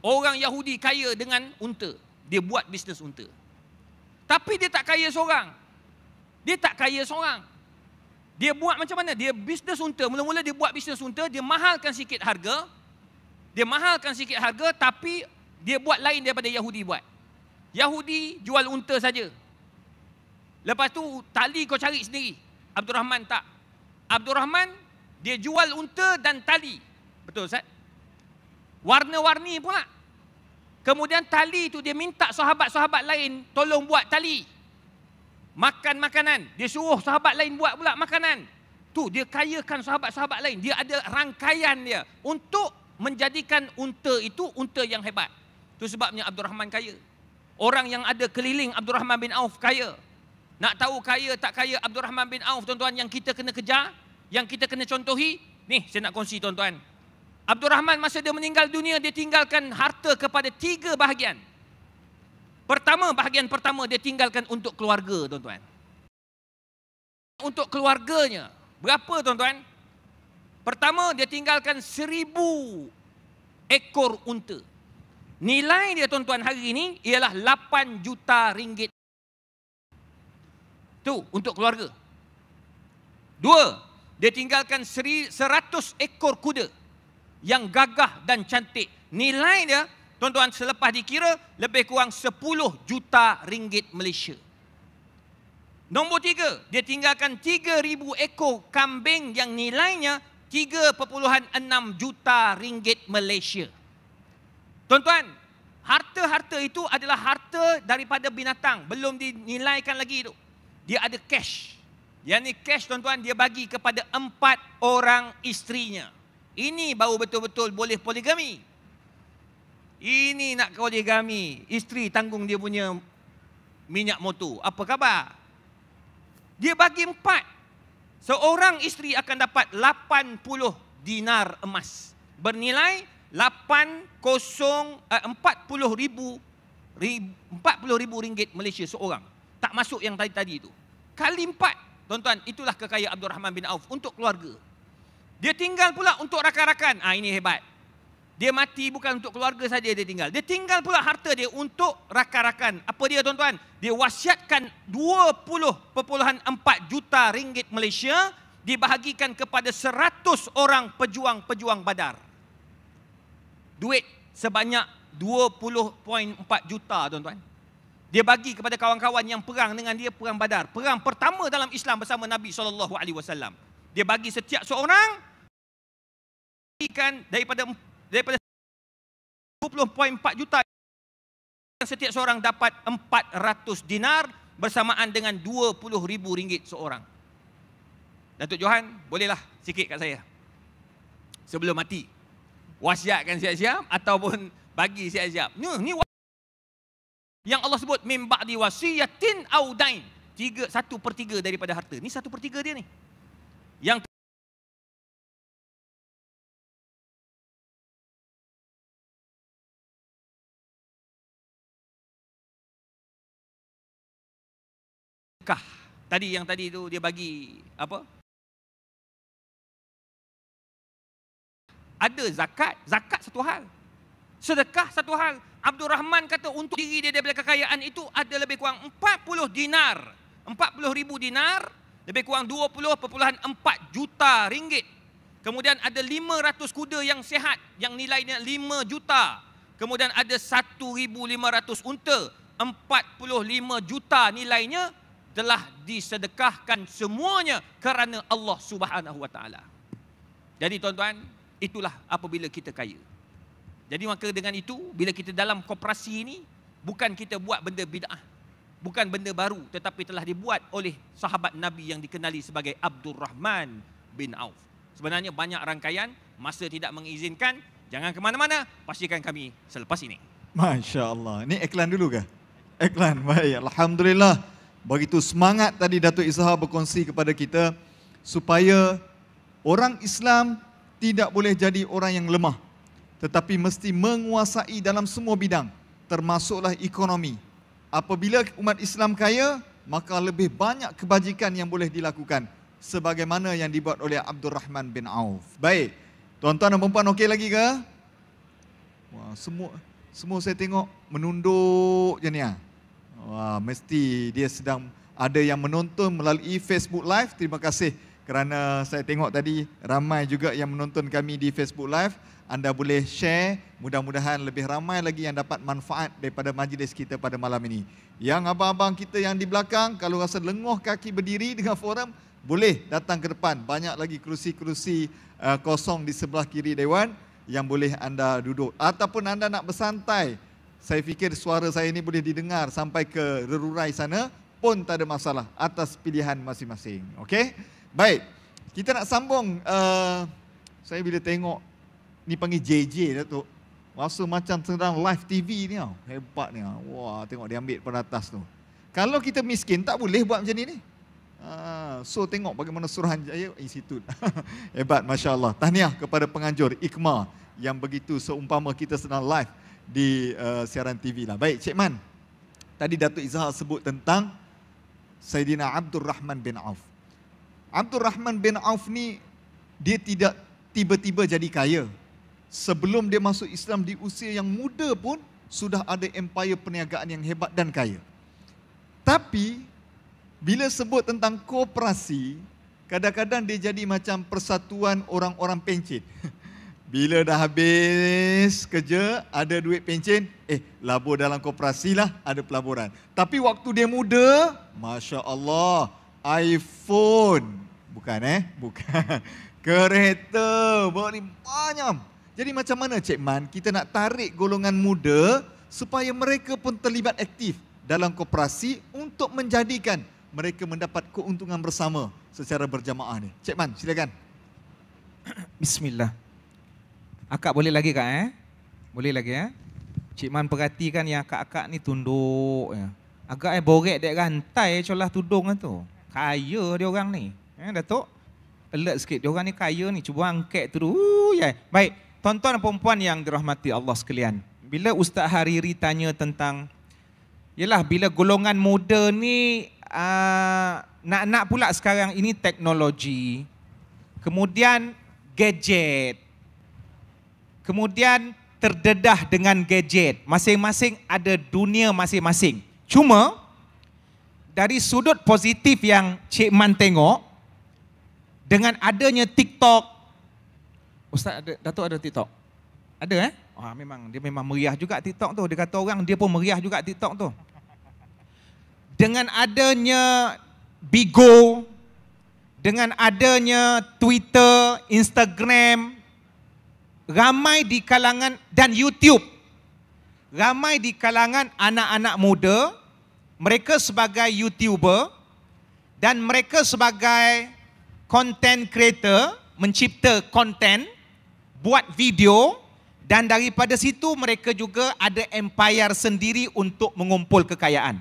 Orang Yahudi kaya dengan unta. Dia buat bisnes unta. Tapi dia tak kaya seorang. Dia tak kaya seorang. Dia buat macam mana? Dia bisnes unta. Mula-mula dia buat bisnes unta, dia mahalkan sikit harga. Dia mahalkan sikit harga tapi dia buat lain daripada Yahudi buat. Yahudi jual unta saja. Lepas tu tali kau cari sendiri. Abdul Rahman tak. Abdul Rahman dia jual unta dan tali. Betul Ustaz? warna-warni pula. Kemudian tali itu dia minta sahabat-sahabat lain tolong buat tali. Makan makanan. Dia suruh sahabat lain buat pula makanan. Tu dia kayakan sahabat-sahabat lain. Dia ada rangkaian dia untuk menjadikan unta itu unta yang hebat. Tu sebabnya Abdul Rahman kaya. Orang yang ada keliling Abdul Rahman bin Auf kaya. Nak tahu kaya tak kaya Abdul Rahman bin Auf tuan-tuan yang kita kena kejar, yang kita kena contohi? Ni saya nak kongsi tuan-tuan. Abdul Rahman masa dia meninggal dunia dia tinggalkan harta kepada tiga bahagian. Pertama bahagian pertama dia tinggalkan untuk keluarga tuan-tuan. Untuk keluarganya. Berapa tuan-tuan? Pertama dia tinggalkan seribu ekor unta. Nilai dia tuan-tuan hari ini ialah lapan juta ringgit. Tu untuk keluarga. Dua, dia tinggalkan seratus ekor kuda yang gagah dan cantik. Nilai dia, tuan-tuan selepas dikira, lebih kurang 10 juta ringgit Malaysia. Nombor tiga, dia tinggalkan 3,000 ekor kambing yang nilainya 3.6 juta ringgit Malaysia. Tuan-tuan, harta-harta itu adalah harta daripada binatang. Belum dinilaikan lagi itu. Dia ada cash. Yang ni cash tuan-tuan dia bagi kepada empat orang istrinya. Ini baru betul-betul boleh poligami. Ini nak poligami, isteri tanggung dia punya minyak motor. Apa khabar? Dia bagi empat. Seorang isteri akan dapat 80 dinar emas. Bernilai 80 eh, ribu 40 ribu ringgit Malaysia seorang. Tak masuk yang tadi-tadi itu. Kali empat, tuan-tuan, itulah kekayaan Abdul Rahman bin Auf untuk keluarga. Dia tinggal pula untuk rakan-rakan. Ah ini hebat. Dia mati bukan untuk keluarga saja dia tinggal. Dia tinggal pula harta dia untuk rakan-rakan. Apa dia tuan-tuan? Dia wasiatkan 20.4 juta ringgit Malaysia dibahagikan kepada 100 orang pejuang-pejuang Badar. Duit sebanyak 20.4 juta tuan-tuan. Dia bagi kepada kawan-kawan yang perang dengan dia perang Badar. Perang pertama dalam Islam bersama Nabi sallallahu alaihi wasallam. Dia bagi setiap seorang dinaikkan daripada daripada 20.4 juta yang setiap seorang dapat 400 dinar bersamaan dengan 20 ribu ringgit seorang. Datuk Johan, bolehlah sikit kat saya. Sebelum mati. Wasiatkan siap-siap ataupun bagi siap-siap. Ni, ni yang Allah sebut min ba'di wasiyatin au dain. 3 1/3 daripada harta. Ni satu pertiga dia ni. Yang tadi yang tadi tu dia bagi apa? Ada zakat, zakat satu hal. Sedekah satu hal. Abdul Rahman kata untuk diri dia daripada kekayaan itu ada lebih kurang 40 dinar. 40 ribu dinar, lebih kurang 20.4 juta ringgit. Kemudian ada 500 kuda yang sihat yang nilainya 5 juta. Kemudian ada 1,500 unta, 45 juta nilainya telah disedekahkan semuanya kerana Allah Subhanahu Wa Taala. Jadi tuan-tuan, itulah apabila kita kaya. Jadi maka dengan itu, bila kita dalam koperasi ini, bukan kita buat benda bid'ah. Bukan benda baru tetapi telah dibuat oleh sahabat Nabi yang dikenali sebagai Abdul Rahman bin Auf. Sebenarnya banyak rangkaian, masa tidak mengizinkan, jangan ke mana-mana, pastikan kami selepas ini. Masya Allah, ini iklan dulu ke? Iklan, baik. Alhamdulillah. Begitu semangat tadi Datuk Izhar berkongsi kepada kita supaya orang Islam tidak boleh jadi orang yang lemah tetapi mesti menguasai dalam semua bidang termasuklah ekonomi. Apabila umat Islam kaya, maka lebih banyak kebajikan yang boleh dilakukan sebagaimana yang dibuat oleh Abdul Rahman bin Auf. Baik. Tuan-tuan dan puan-puan okey lagi ke? Wah, semua semua saya tengok menunduk je ni ah. Wah, mesti dia sedang ada yang menonton melalui Facebook Live. Terima kasih kerana saya tengok tadi ramai juga yang menonton kami di Facebook Live. Anda boleh share, mudah-mudahan lebih ramai lagi yang dapat manfaat daripada majlis kita pada malam ini. Yang abang-abang kita yang di belakang, kalau rasa lenguh kaki berdiri dengan forum, boleh datang ke depan. Banyak lagi kerusi-kerusi eh, kosong di sebelah kiri Dewan yang boleh anda duduk. Ataupun anda nak bersantai, saya fikir suara saya ini boleh didengar sampai ke rerurai sana pun tak ada masalah atas pilihan masing-masing. Okey? Baik. Kita nak sambung uh, saya bila tengok ni panggil JJ Datuk. Rasa macam sedang live TV ni tau. Hebat ni. Tau. Wah, tengok dia ambil pada atas tu. Kalau kita miskin tak boleh buat macam ni ni. Ah, so tengok bagaimana jaya Institute Hebat, Masya Allah Tahniah kepada penganjur Iqmah Yang begitu seumpama kita sedang live di uh, siaran TV lah. Baik, Cik Man. Tadi Datuk Izhar sebut tentang Sayyidina Abdul Rahman bin Auf. Abdul Rahman bin Auf ni dia tidak tiba-tiba jadi kaya. Sebelum dia masuk Islam di usia yang muda pun sudah ada empire perniagaan yang hebat dan kaya. Tapi bila sebut tentang koperasi, kadang-kadang dia jadi macam persatuan orang-orang pencit. Bila dah habis kerja, ada duit pencen, eh labur dalam koperasi lah, ada pelaburan. Tapi waktu dia muda, Masya Allah, iPhone. Bukan eh, bukan. Kereta, beri banyak. Jadi macam mana Cik Man, kita nak tarik golongan muda supaya mereka pun terlibat aktif dalam koperasi untuk menjadikan mereka mendapat keuntungan bersama secara berjamaah ni. Cik Man, silakan. Bismillah. Akak boleh lagi kak eh? Boleh lagi eh? Cik Man perhatikan yang akak-akak ni tunduk. Ya. Agak eh borek dek rantai colah tudung tu. Kaya dia orang ni. Eh, Datuk? Alert sikit. Dia orang ni kaya ni. Cuba angkat tu dulu. yeah. Baik. Tuan-tuan dan perempuan yang dirahmati Allah sekalian. Bila Ustaz Hariri tanya tentang Yalah bila golongan muda ni uh, ah, nak nak pula sekarang ini teknologi kemudian gadget kemudian terdedah dengan gadget. Masing-masing ada dunia masing-masing. Cuma dari sudut positif yang Cik Man tengok dengan adanya TikTok Ustaz ada Datuk ada TikTok. Ada eh? oh, memang dia memang meriah juga TikTok tu. Dia kata orang dia pun meriah juga TikTok tu. Dengan adanya Bigo dengan adanya Twitter, Instagram, ramai di kalangan dan YouTube. Ramai di kalangan anak-anak muda, mereka sebagai YouTuber dan mereka sebagai content creator mencipta content, buat video dan daripada situ mereka juga ada empire sendiri untuk mengumpul kekayaan.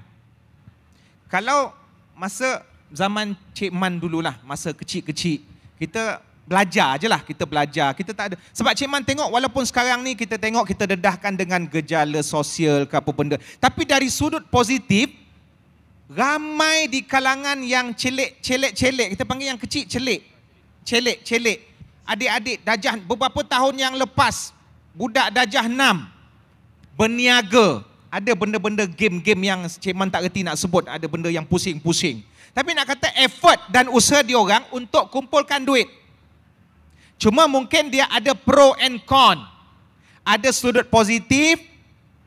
Kalau masa zaman Cik Man dululah, masa kecil-kecil, kita belajar je lah. Kita belajar. Kita tak ada. Sebab Cik Man tengok walaupun sekarang ni kita tengok kita dedahkan dengan gejala sosial ke apa benda. Tapi dari sudut positif, ramai di kalangan yang celik, celik, celik. Kita panggil yang kecil, celik. Celik, celik. Adik-adik Dajah beberapa tahun yang lepas, budak Dajah 6 berniaga. Ada benda-benda game-game yang Cik Man tak reti nak sebut. Ada benda yang pusing-pusing. Tapi nak kata effort dan usaha diorang untuk kumpulkan duit. Cuma mungkin dia ada pro and con. Ada sudut positif,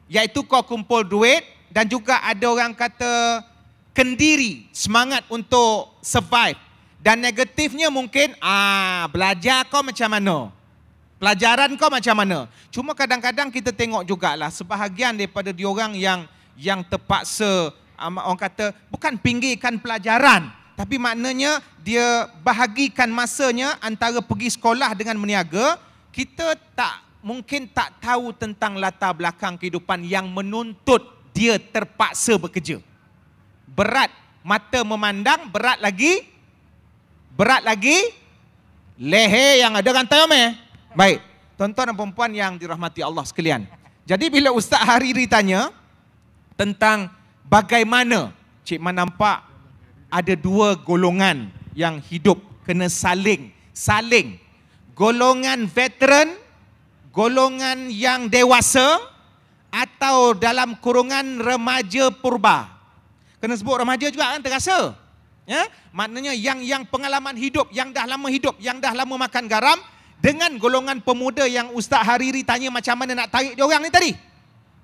iaitu kau kumpul duit dan juga ada orang kata kendiri, semangat untuk survive. Dan negatifnya mungkin, ah belajar kau macam mana? Pelajaran kau macam mana? Cuma kadang-kadang kita tengok juga lah, sebahagian daripada diorang yang yang terpaksa, ah, orang kata, bukan pinggirkan pelajaran, tapi maknanya dia bahagikan masanya antara pergi sekolah dengan meniaga. Kita tak mungkin tak tahu tentang latar belakang kehidupan yang menuntut dia terpaksa bekerja. Berat mata memandang, berat lagi. Berat lagi. Leher yang ada kan tayam eh. Baik. Tuan-tuan dan perempuan yang dirahmati Allah sekalian. Jadi bila Ustaz Hariri tanya tentang bagaimana Cik Man nampak ada dua golongan yang hidup kena saling saling golongan veteran golongan yang dewasa atau dalam kurungan remaja purba kena sebut remaja juga kan terasa ya maknanya yang yang pengalaman hidup yang dah lama hidup yang dah lama makan garam dengan golongan pemuda yang ustaz hari tanya macam mana nak tarik dia orang ni tadi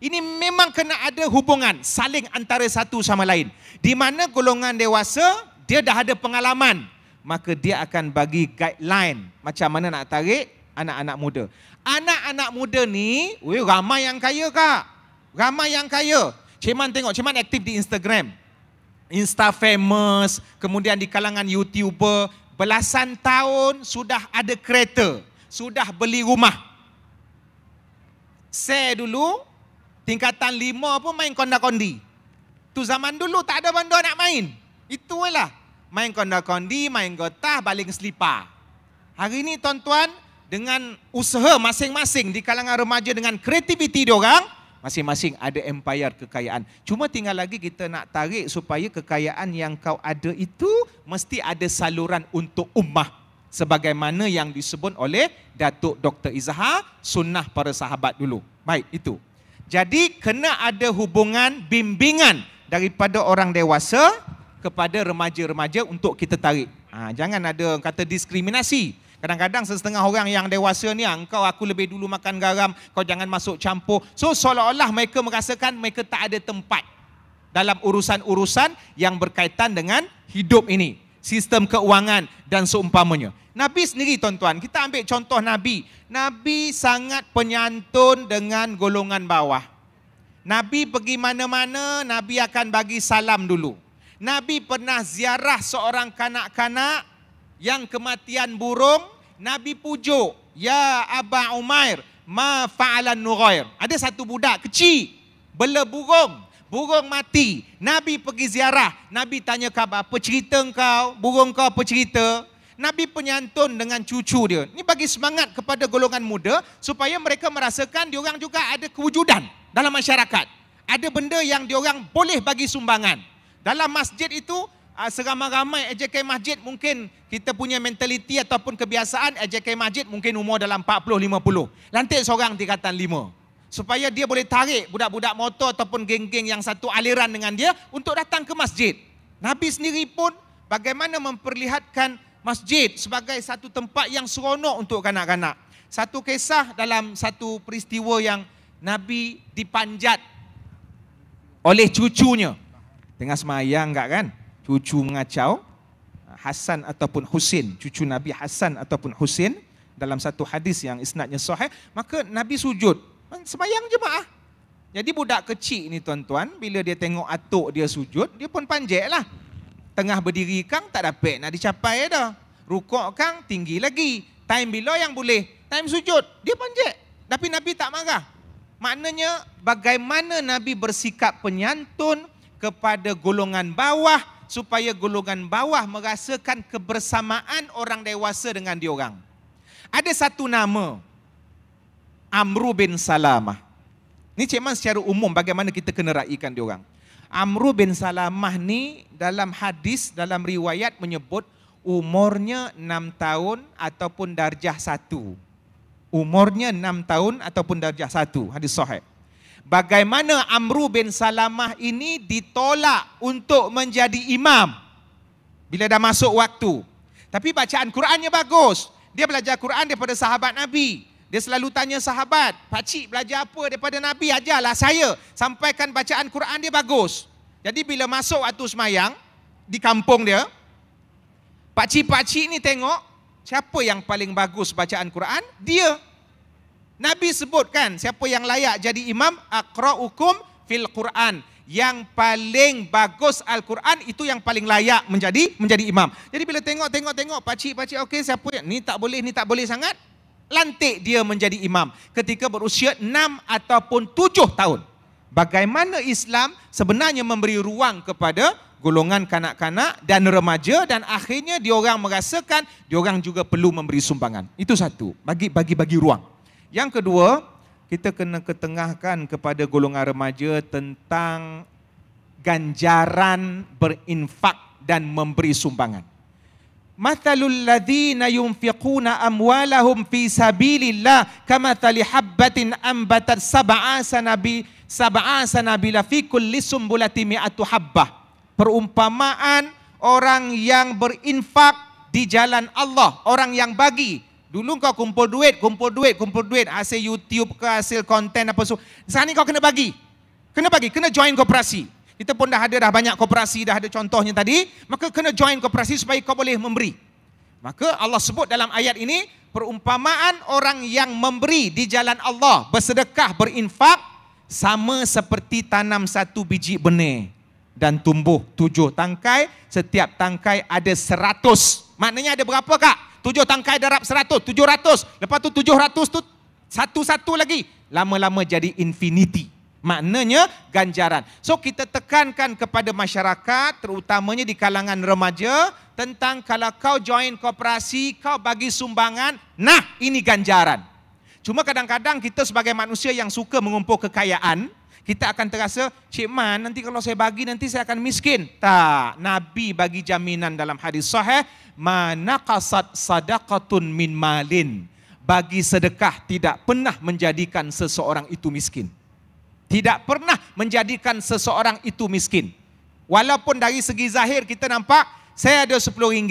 ini memang kena ada hubungan saling antara satu sama lain. Di mana golongan dewasa, dia dah ada pengalaman. Maka dia akan bagi guideline macam mana nak tarik anak-anak muda. Anak-anak muda ni, weh, ramai yang kaya kak. Ramai yang kaya. Ciman tengok, Ciman aktif di Instagram. Insta famous, kemudian di kalangan YouTuber. Belasan tahun sudah ada kereta. Sudah beli rumah. Saya dulu tingkatan lima pun main konda-kondi. Tu zaman dulu tak ada benda nak main. Itu lah. Main konda-kondi, main gotah, baling selipar. Hari ini tuan-tuan, dengan usaha masing-masing di kalangan remaja dengan kreativiti diorang, masing-masing ada empire kekayaan. Cuma tinggal lagi kita nak tarik supaya kekayaan yang kau ada itu mesti ada saluran untuk ummah sebagaimana yang disebut oleh Datuk Dr. Izhar sunnah para sahabat dulu. Baik, itu. Jadi kena ada hubungan bimbingan daripada orang dewasa kepada remaja-remaja untuk kita tarik. Ha, jangan ada kata diskriminasi. Kadang-kadang setengah orang yang dewasa ni, ah, engkau aku lebih dulu makan garam, kau jangan masuk campur. So seolah-olah mereka merasakan mereka tak ada tempat dalam urusan-urusan yang berkaitan dengan hidup ini sistem keuangan dan seumpamanya. Nabi sendiri tuan-tuan, kita ambil contoh Nabi. Nabi sangat penyantun dengan golongan bawah. Nabi pergi mana-mana, Nabi akan bagi salam dulu. Nabi pernah ziarah seorang kanak-kanak yang kematian burung, Nabi pujuk, "Ya Aba Umair, ma fa'alan Nughair?" Ada satu budak kecil bela burung, burung mati. Nabi pergi ziarah. Nabi tanya khabar, apa cerita kau? Burung kau apa cerita? Nabi penyantun dengan cucu dia. Ini bagi semangat kepada golongan muda supaya mereka merasakan diorang juga ada kewujudan dalam masyarakat. Ada benda yang diorang boleh bagi sumbangan. Dalam masjid itu, ah, seramai-ramai AJK masjid mungkin kita punya mentaliti ataupun kebiasaan AJK masjid mungkin umur dalam 40-50. Lantik seorang tingkatan 5 supaya dia boleh tarik budak-budak motor ataupun geng-geng yang satu aliran dengan dia untuk datang ke masjid. Nabi sendiri pun bagaimana memperlihatkan masjid sebagai satu tempat yang seronok untuk kanak-kanak. Satu kisah dalam satu peristiwa yang Nabi dipanjat oleh cucunya. Tengah semayang enggak kan? Cucu mengacau. Ah, Hasan ataupun Husin. Cucu Nabi Hasan ataupun Husin. Dalam satu hadis yang isnadnya sahih. Maka Nabi sujud. Hmm, semayang je mak. Jadi budak kecil ni tuan-tuan, bila dia tengok atuk dia sujud, dia pun panjek lah. Tengah berdiri kang, tak dapat nak dicapai dah. Rukuk kang, tinggi lagi. Time bila yang boleh? Time sujud. Dia panjek. Tapi Nabi tak marah. Maknanya bagaimana Nabi bersikap penyantun kepada golongan bawah supaya golongan bawah merasakan kebersamaan orang dewasa dengan diorang. Ada satu nama Amru bin Salamah. Ni Cik Man secara umum bagaimana kita kena raikan dia orang. Amru bin Salamah ni dalam hadis, dalam riwayat menyebut umurnya enam tahun ataupun darjah satu. Umurnya enam tahun ataupun darjah satu Hadis sahih. Bagaimana Amru bin Salamah ini ditolak untuk menjadi imam bila dah masuk waktu. Tapi bacaan Qurannya bagus. Dia belajar Quran daripada sahabat Nabi. Dia selalu tanya sahabat, pakcik belajar apa daripada Nabi? Ajarlah saya. Sampaikan bacaan Quran dia bagus. Jadi bila masuk waktu semayang, di kampung dia, pakcik-pakcik ni tengok, siapa yang paling bagus bacaan Quran? Dia. Nabi sebutkan, siapa yang layak jadi imam? Akra'ukum fil Quran. Yang paling bagus Al-Quran itu yang paling layak menjadi menjadi imam. Jadi bila tengok tengok tengok pakcik pakcik okay siapa yang ni tak boleh ni tak boleh sangat lantik dia menjadi imam ketika berusia enam ataupun tujuh tahun. Bagaimana Islam sebenarnya memberi ruang kepada golongan kanak-kanak dan remaja dan akhirnya diorang merasakan diorang juga perlu memberi sumbangan. Itu satu, bagi bagi bagi ruang. Yang kedua, kita kena ketengahkan kepada golongan remaja tentang ganjaran berinfak dan memberi sumbangan. مثل الذين ينفقون أموالهم في سبيل الله كمثل حبة أنبتت سبع سنبي سبع سنبيل في كل سنبلة مئة حبة perumpamaan orang yang berinfak di jalan Allah orang yang bagi dulu kau kumpul duit kumpul duit kumpul duit hasil YouTube ke hasil konten apa semua sekarang kau kena bagi kena bagi kena join koperasi kita pun dah ada dah banyak koperasi, dah ada contohnya tadi, maka kena join koperasi supaya kau boleh memberi. Maka Allah sebut dalam ayat ini, perumpamaan orang yang memberi di jalan Allah, bersedekah, berinfak, sama seperti tanam satu biji benih dan tumbuh tujuh tangkai, setiap tangkai ada seratus. Maknanya ada berapa kak? Tujuh tangkai darab seratus, tujuh ratus. Lepas tu tujuh ratus tu satu-satu lagi. Lama-lama jadi infinity maknanya ganjaran. So kita tekankan kepada masyarakat terutamanya di kalangan remaja tentang kalau kau join koperasi, kau bagi sumbangan, nah ini ganjaran. Cuma kadang-kadang kita sebagai manusia yang suka mengumpul kekayaan, kita akan terasa, Cik Man, nanti kalau saya bagi, nanti saya akan miskin. Tak, Nabi bagi jaminan dalam hadis sahih, mana kasat sadaqatun min malin. Bagi sedekah tidak pernah menjadikan seseorang itu miskin tidak pernah menjadikan seseorang itu miskin. Walaupun dari segi zahir kita nampak saya ada RM10,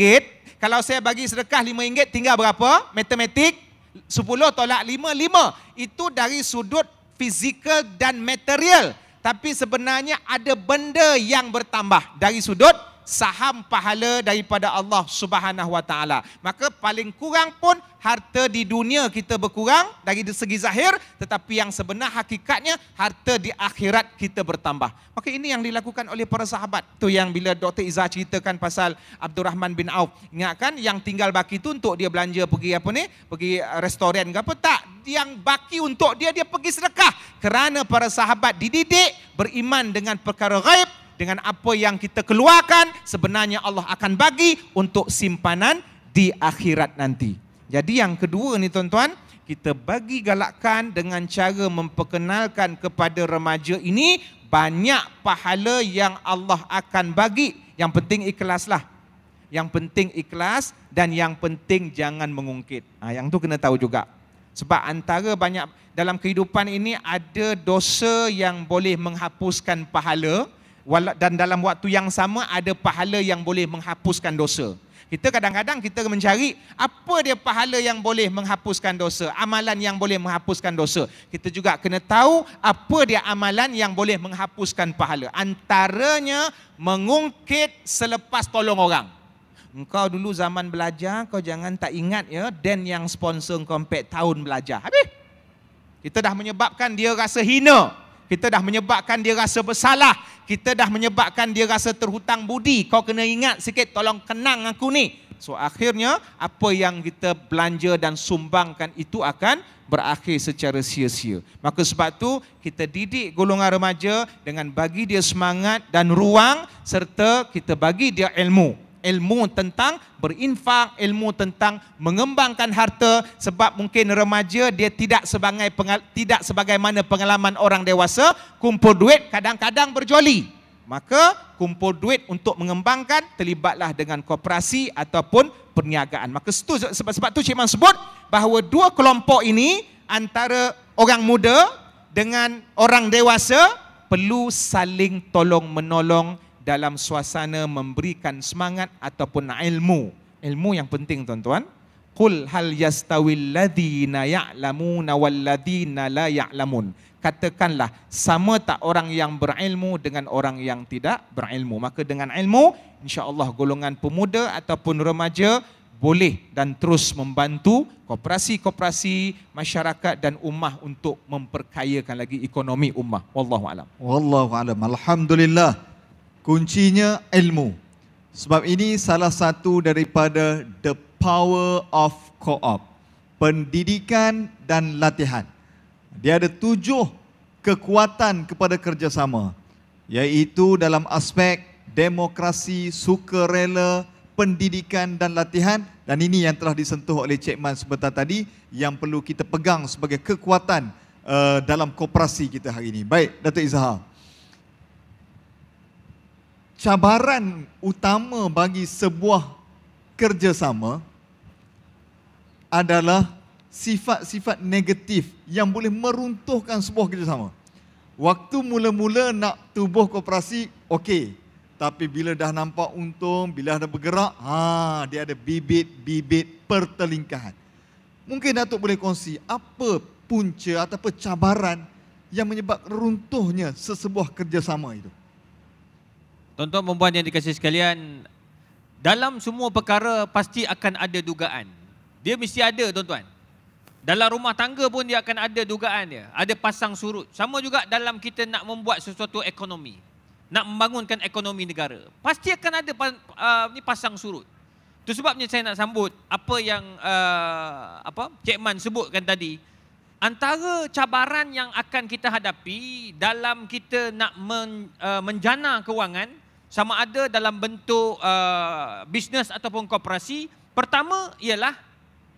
kalau saya bagi sedekah RM5 tinggal berapa? Matematik 10 tolak 5, 5. Itu dari sudut fizikal dan material. Tapi sebenarnya ada benda yang bertambah dari sudut saham pahala daripada Allah Subhanahu Wa Taala. Maka paling kurang pun harta di dunia kita berkurang dari segi zahir tetapi yang sebenar hakikatnya harta di akhirat kita bertambah. Maka ini yang dilakukan oleh para sahabat. Tu yang bila Dr. Izah ceritakan pasal Abdul Rahman bin Auf. kan yang tinggal baki tu untuk dia belanja pergi apa ni? Pergi eh, restoran ke apa? Tak. Yang baki untuk dia, dia pergi sedekah. Kerana para sahabat dididik beriman dengan perkara ghaib dengan apa yang kita keluarkan sebenarnya Allah akan bagi untuk simpanan di akhirat nanti. Jadi yang kedua ni tuan-tuan, kita bagi galakkan dengan cara memperkenalkan kepada remaja ini banyak pahala yang Allah akan bagi. Yang penting ikhlaslah. Yang penting ikhlas dan yang penting jangan mengungkit. Ah yang tu kena tahu juga. Sebab antara banyak dalam kehidupan ini ada dosa yang boleh menghapuskan pahala, dan dalam waktu yang sama ada pahala yang boleh menghapuskan dosa. Kita kadang-kadang kita mencari apa dia pahala yang boleh menghapuskan dosa, amalan yang boleh menghapuskan dosa. Kita juga kena tahu apa dia amalan yang boleh menghapuskan pahala. Antaranya mengungkit selepas tolong orang. Kau dulu zaman belajar, kau jangan tak ingat ya, Dan yang sponsor kau empat tahun belajar. Habis. Kita dah menyebabkan dia rasa hina. Kita dah menyebabkan dia rasa bersalah. Kita dah menyebabkan dia rasa terhutang budi. Kau kena ingat sikit, tolong kenang aku ni. So akhirnya, apa yang kita belanja dan sumbangkan itu akan berakhir secara sia-sia. Maka sebab tu kita didik golongan remaja dengan bagi dia semangat dan ruang serta kita bagi dia ilmu ilmu tentang berinfak, ilmu tentang mengembangkan harta sebab mungkin remaja dia tidak sebagai pengal, tidak sebagaimana pengalaman orang dewasa kumpul duit kadang-kadang berjoli. Maka kumpul duit untuk mengembangkan terlibatlah dengan koperasi ataupun perniagaan. Maka itu sebab sebab tu Cik Man sebut bahawa dua kelompok ini antara orang muda dengan orang dewasa perlu saling tolong menolong dalam suasana memberikan semangat ataupun ilmu. Ilmu yang penting tuan-tuan. Qul hal yastawil ladhina ya'lamuna wal ladhina la ya'lamun. Katakanlah, sama tak orang yang berilmu dengan orang yang tidak berilmu. Maka dengan ilmu, insya Allah golongan pemuda ataupun remaja boleh dan terus membantu koperasi-koperasi masyarakat dan ummah untuk memperkayakan lagi ekonomi ummah. Wallahu alam. Wallahu alam. Alhamdulillah. Kuncinya ilmu. Sebab ini salah satu daripada the power of co-op. Pendidikan dan latihan. Dia ada tujuh kekuatan kepada kerjasama. Iaitu dalam aspek demokrasi, sukarela, pendidikan dan latihan. Dan ini yang telah disentuh oleh Cik Man sebentar tadi. Yang perlu kita pegang sebagai kekuatan uh, dalam kooperasi kita hari ini. Baik, Datuk Izzahal cabaran utama bagi sebuah kerjasama adalah sifat-sifat negatif yang boleh meruntuhkan sebuah kerjasama. Waktu mula-mula nak tubuh koperasi, okey. Tapi bila dah nampak untung, bila dah bergerak, ha, dia ada bibit-bibit pertelingkahan. Mungkin Datuk boleh kongsi apa punca atau apa cabaran yang menyebab runtuhnya sesebuah kerjasama itu. Tuan-tuan perempuan yang dikasih sekalian, dalam semua perkara pasti akan ada dugaan. Dia mesti ada tuan-tuan. Dalam rumah tangga pun dia akan ada dugaan dia. Ada pasang surut. Sama juga dalam kita nak membuat sesuatu ekonomi. Nak membangunkan ekonomi negara. Pasti akan ada uh, pasang surut. Itu sebabnya saya nak sambut apa yang uh, apa Cik Man sebutkan tadi. Antara cabaran yang akan kita hadapi dalam kita nak men, uh, menjana kewangan sama ada dalam bentuk uh, bisnes ataupun koperasi. Pertama ialah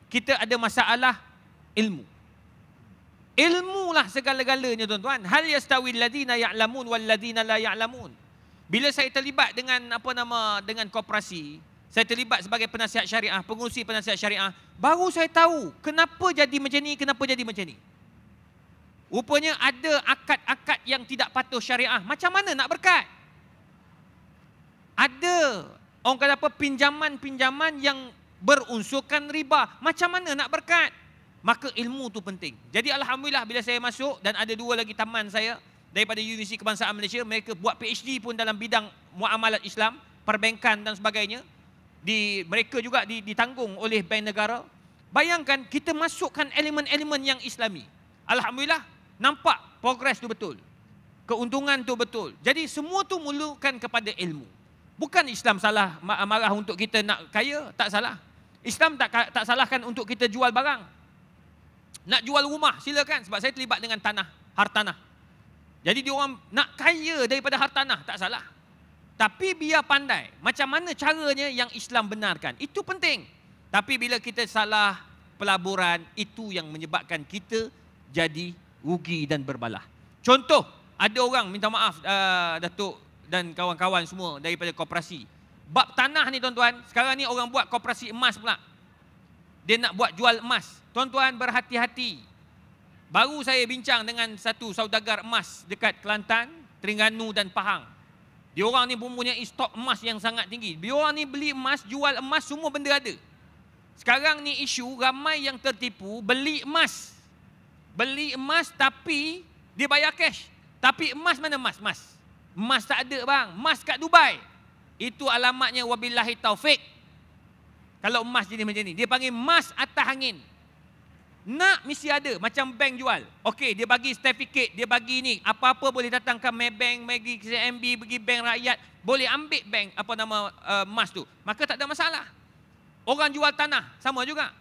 kita ada masalah ilmu. Ilmu lah segala-galanya tuan-tuan. Hal yastawil ladina ya'lamun wal ladina la ya'lamun. Bila saya terlibat dengan apa nama dengan koperasi, saya terlibat sebagai penasihat syariah, pengurusi penasihat syariah, baru saya tahu kenapa jadi macam ni, kenapa jadi macam ni. Rupanya ada akad-akad yang tidak patuh syariah. Macam mana nak berkat? ada orang kata apa pinjaman-pinjaman yang berunsurkan riba. Macam mana nak berkat? Maka ilmu tu penting. Jadi alhamdulillah bila saya masuk dan ada dua lagi taman saya daripada Universiti Kebangsaan Malaysia, mereka buat PhD pun dalam bidang muamalat Islam, perbankan dan sebagainya. Di mereka juga ditanggung oleh bank negara. Bayangkan kita masukkan elemen-elemen yang Islami. Alhamdulillah nampak progres tu betul. Keuntungan tu betul. Jadi semua tu mulukan kepada ilmu. Bukan Islam salah marah untuk kita nak kaya, tak salah. Islam tak tak salahkan untuk kita jual barang. Nak jual rumah, silakan sebab saya terlibat dengan tanah, hartanah. Jadi dia orang nak kaya daripada hartanah, tak salah. Tapi biar pandai, macam mana caranya yang Islam benarkan. Itu penting. Tapi bila kita salah pelaburan, itu yang menyebabkan kita jadi rugi dan berbalah. Contoh, ada orang minta maaf uh, Datuk dan kawan-kawan semua daripada koperasi. Bab tanah ni tuan-tuan, sekarang ni orang buat koperasi emas pula. Dia nak buat jual emas. Tuan-tuan berhati-hati. Baru saya bincang dengan satu saudagar emas dekat Kelantan, Terengganu dan Pahang. Dia orang ni punya stok emas yang sangat tinggi. Dia orang ni beli emas, jual emas, semua benda ada. Sekarang ni isu ramai yang tertipu beli emas. Beli emas tapi dia bayar cash. Tapi emas mana emas? Emas. Mas tak ada bang. Mas kat Dubai. Itu alamatnya wabillahi taufik. Kalau emas jenis macam ni. Dia panggil emas atas angin. Nak mesti ada. Macam bank jual. Okey, dia bagi stafiket, Dia bagi ni. Apa-apa boleh datang datangkan Maybank, bagi CMB, pergi bank rakyat. Boleh ambil bank apa nama emas eh, uh, tu. Maka tak ada masalah. Orang jual tanah. Sama juga.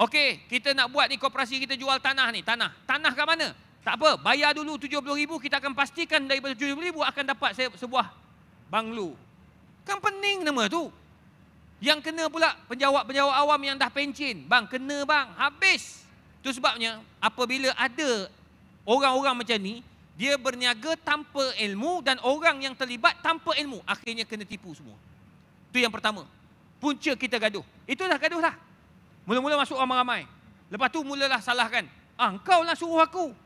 Okey, kita nak buat ni kooperasi kita jual tanah ni. Tanah. Tanah kat mana? Tak apa, bayar dulu RM70,000, kita akan pastikan daripada RM70,000 akan dapat sebuah banglu. Kan pening nama tu. Yang kena pula penjawab-penjawab awam yang dah pencin. Bang, kena bang, habis. Itu sebabnya apabila ada orang-orang macam ni, dia berniaga tanpa ilmu dan orang yang terlibat tanpa ilmu. Akhirnya kena tipu semua. Itu yang pertama. Punca kita gaduh. Itu dah gaduh lah. Mula-mula masuk ramai-ramai. Lepas tu mulalah salahkan. Ah, engkau lah suruh aku.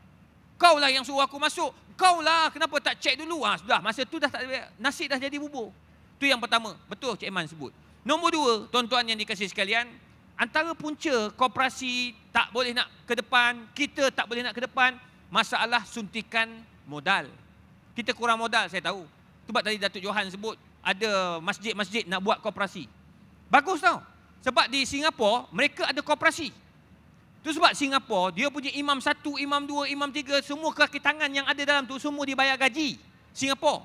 Kau lah yang suruh aku masuk. Kau lah kenapa tak cek dulu. Ha, sudah masa tu dah tak, nasib dah jadi bubur. tu yang pertama. Betul Cik Iman sebut. Nombor dua, tuan-tuan yang dikasih sekalian. Antara punca korporasi tak boleh nak ke depan, kita tak boleh nak ke depan, masalah suntikan modal. Kita kurang modal, saya tahu. Sebab tadi Datuk Johan sebut, ada masjid-masjid nak buat korporasi. Bagus tau. Sebab di Singapura, mereka ada korporasi. Itu sebab Singapura, dia punya imam satu, imam dua, imam tiga, semua kaki tangan yang ada dalam tu semua dibayar gaji. Singapura.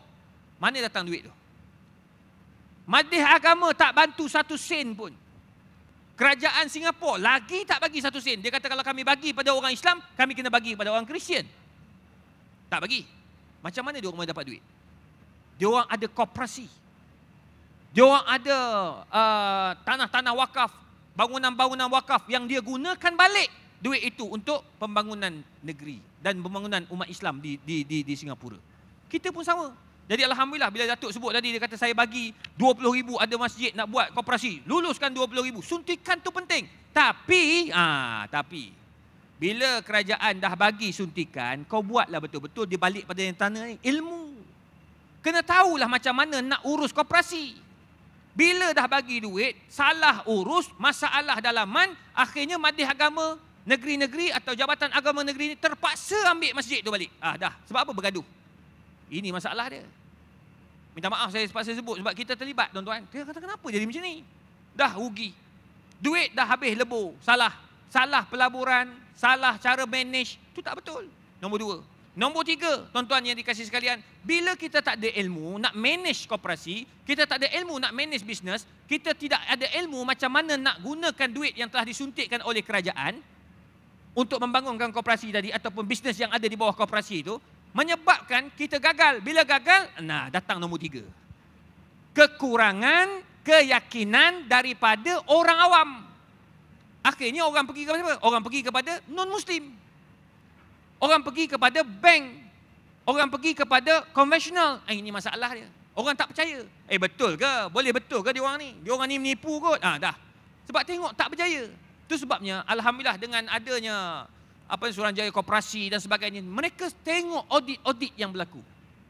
Mana datang duit tu? Madih agama tak bantu satu sen pun. Kerajaan Singapura lagi tak bagi satu sen. Dia kata kalau kami bagi pada orang Islam, kami kena bagi pada orang Kristian. Tak bagi. Macam mana dia orang dapat duit? Dia orang ada koperasi. Dia orang ada uh, tanah-tanah wakaf bangunan-bangunan wakaf yang dia gunakan balik duit itu untuk pembangunan negeri dan pembangunan umat Islam di di di, di Singapura. Kita pun sama. Jadi alhamdulillah bila Datuk sebut tadi dia kata saya bagi 20000 ada masjid nak buat koperasi. Luluskan 20000. Suntikan tu penting. Tapi ah tapi bila kerajaan dah bagi suntikan, kau buatlah betul-betul dia balik pada yang tanah ni. Ilmu. Kena tahulah macam mana nak urus koperasi bila dah bagi duit, salah urus masalah dalaman, akhirnya madih agama negeri-negeri atau jabatan agama negeri ini terpaksa ambil masjid tu balik. Ah dah, sebab apa bergaduh? Ini masalah dia. Minta maaf saya sempat saya sebut sebab kita terlibat tuan-tuan. Dia kata kenapa jadi macam ni? Dah rugi. Duit dah habis lebur. Salah. Salah pelaburan. Salah cara manage. tu tak betul. Nombor dua. Nombor tiga, tuan-tuan yang dikasih sekalian, bila kita tak ada ilmu nak manage koperasi, kita tak ada ilmu nak manage bisnes, kita tidak ada ilmu macam mana nak gunakan duit yang telah disuntikkan oleh kerajaan untuk membangunkan koperasi tadi ataupun bisnes yang ada di bawah koperasi itu, menyebabkan kita gagal. Bila gagal, nah datang nombor tiga. Kekurangan keyakinan daripada orang awam. Akhirnya orang pergi kepada siapa? Orang pergi kepada non-Muslim. Orang pergi kepada bank. Orang pergi kepada konvensional. Eh, ah, ini masalah dia. Orang tak percaya. Eh, betul ke? Boleh betul ke dia orang ni? Dia orang ni menipu kot. Ah, dah. Sebab tengok tak berjaya. Itu sebabnya, Alhamdulillah dengan adanya apa surat jaya koperasi dan sebagainya, mereka tengok audit-audit yang berlaku.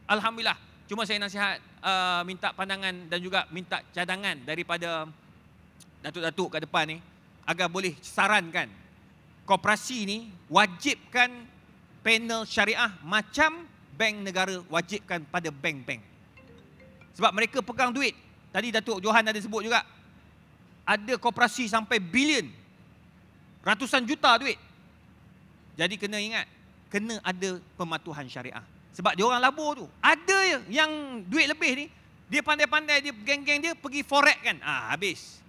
Alhamdulillah. Cuma saya nasihat, uh, minta pandangan dan juga minta cadangan daripada datuk-datuk kat depan ni agar boleh sarankan korporasi ni wajibkan panel syariah macam bank negara wajibkan pada bank-bank. Sebab mereka pegang duit. Tadi Datuk Johan ada sebut juga. Ada koperasi sampai bilion. Ratusan juta duit. Jadi kena ingat. Kena ada pematuhan syariah. Sebab dia orang labur tu. Ada yang duit lebih ni. Dia pandai-pandai, dia geng-geng dia pergi forex kan. Ah, habis.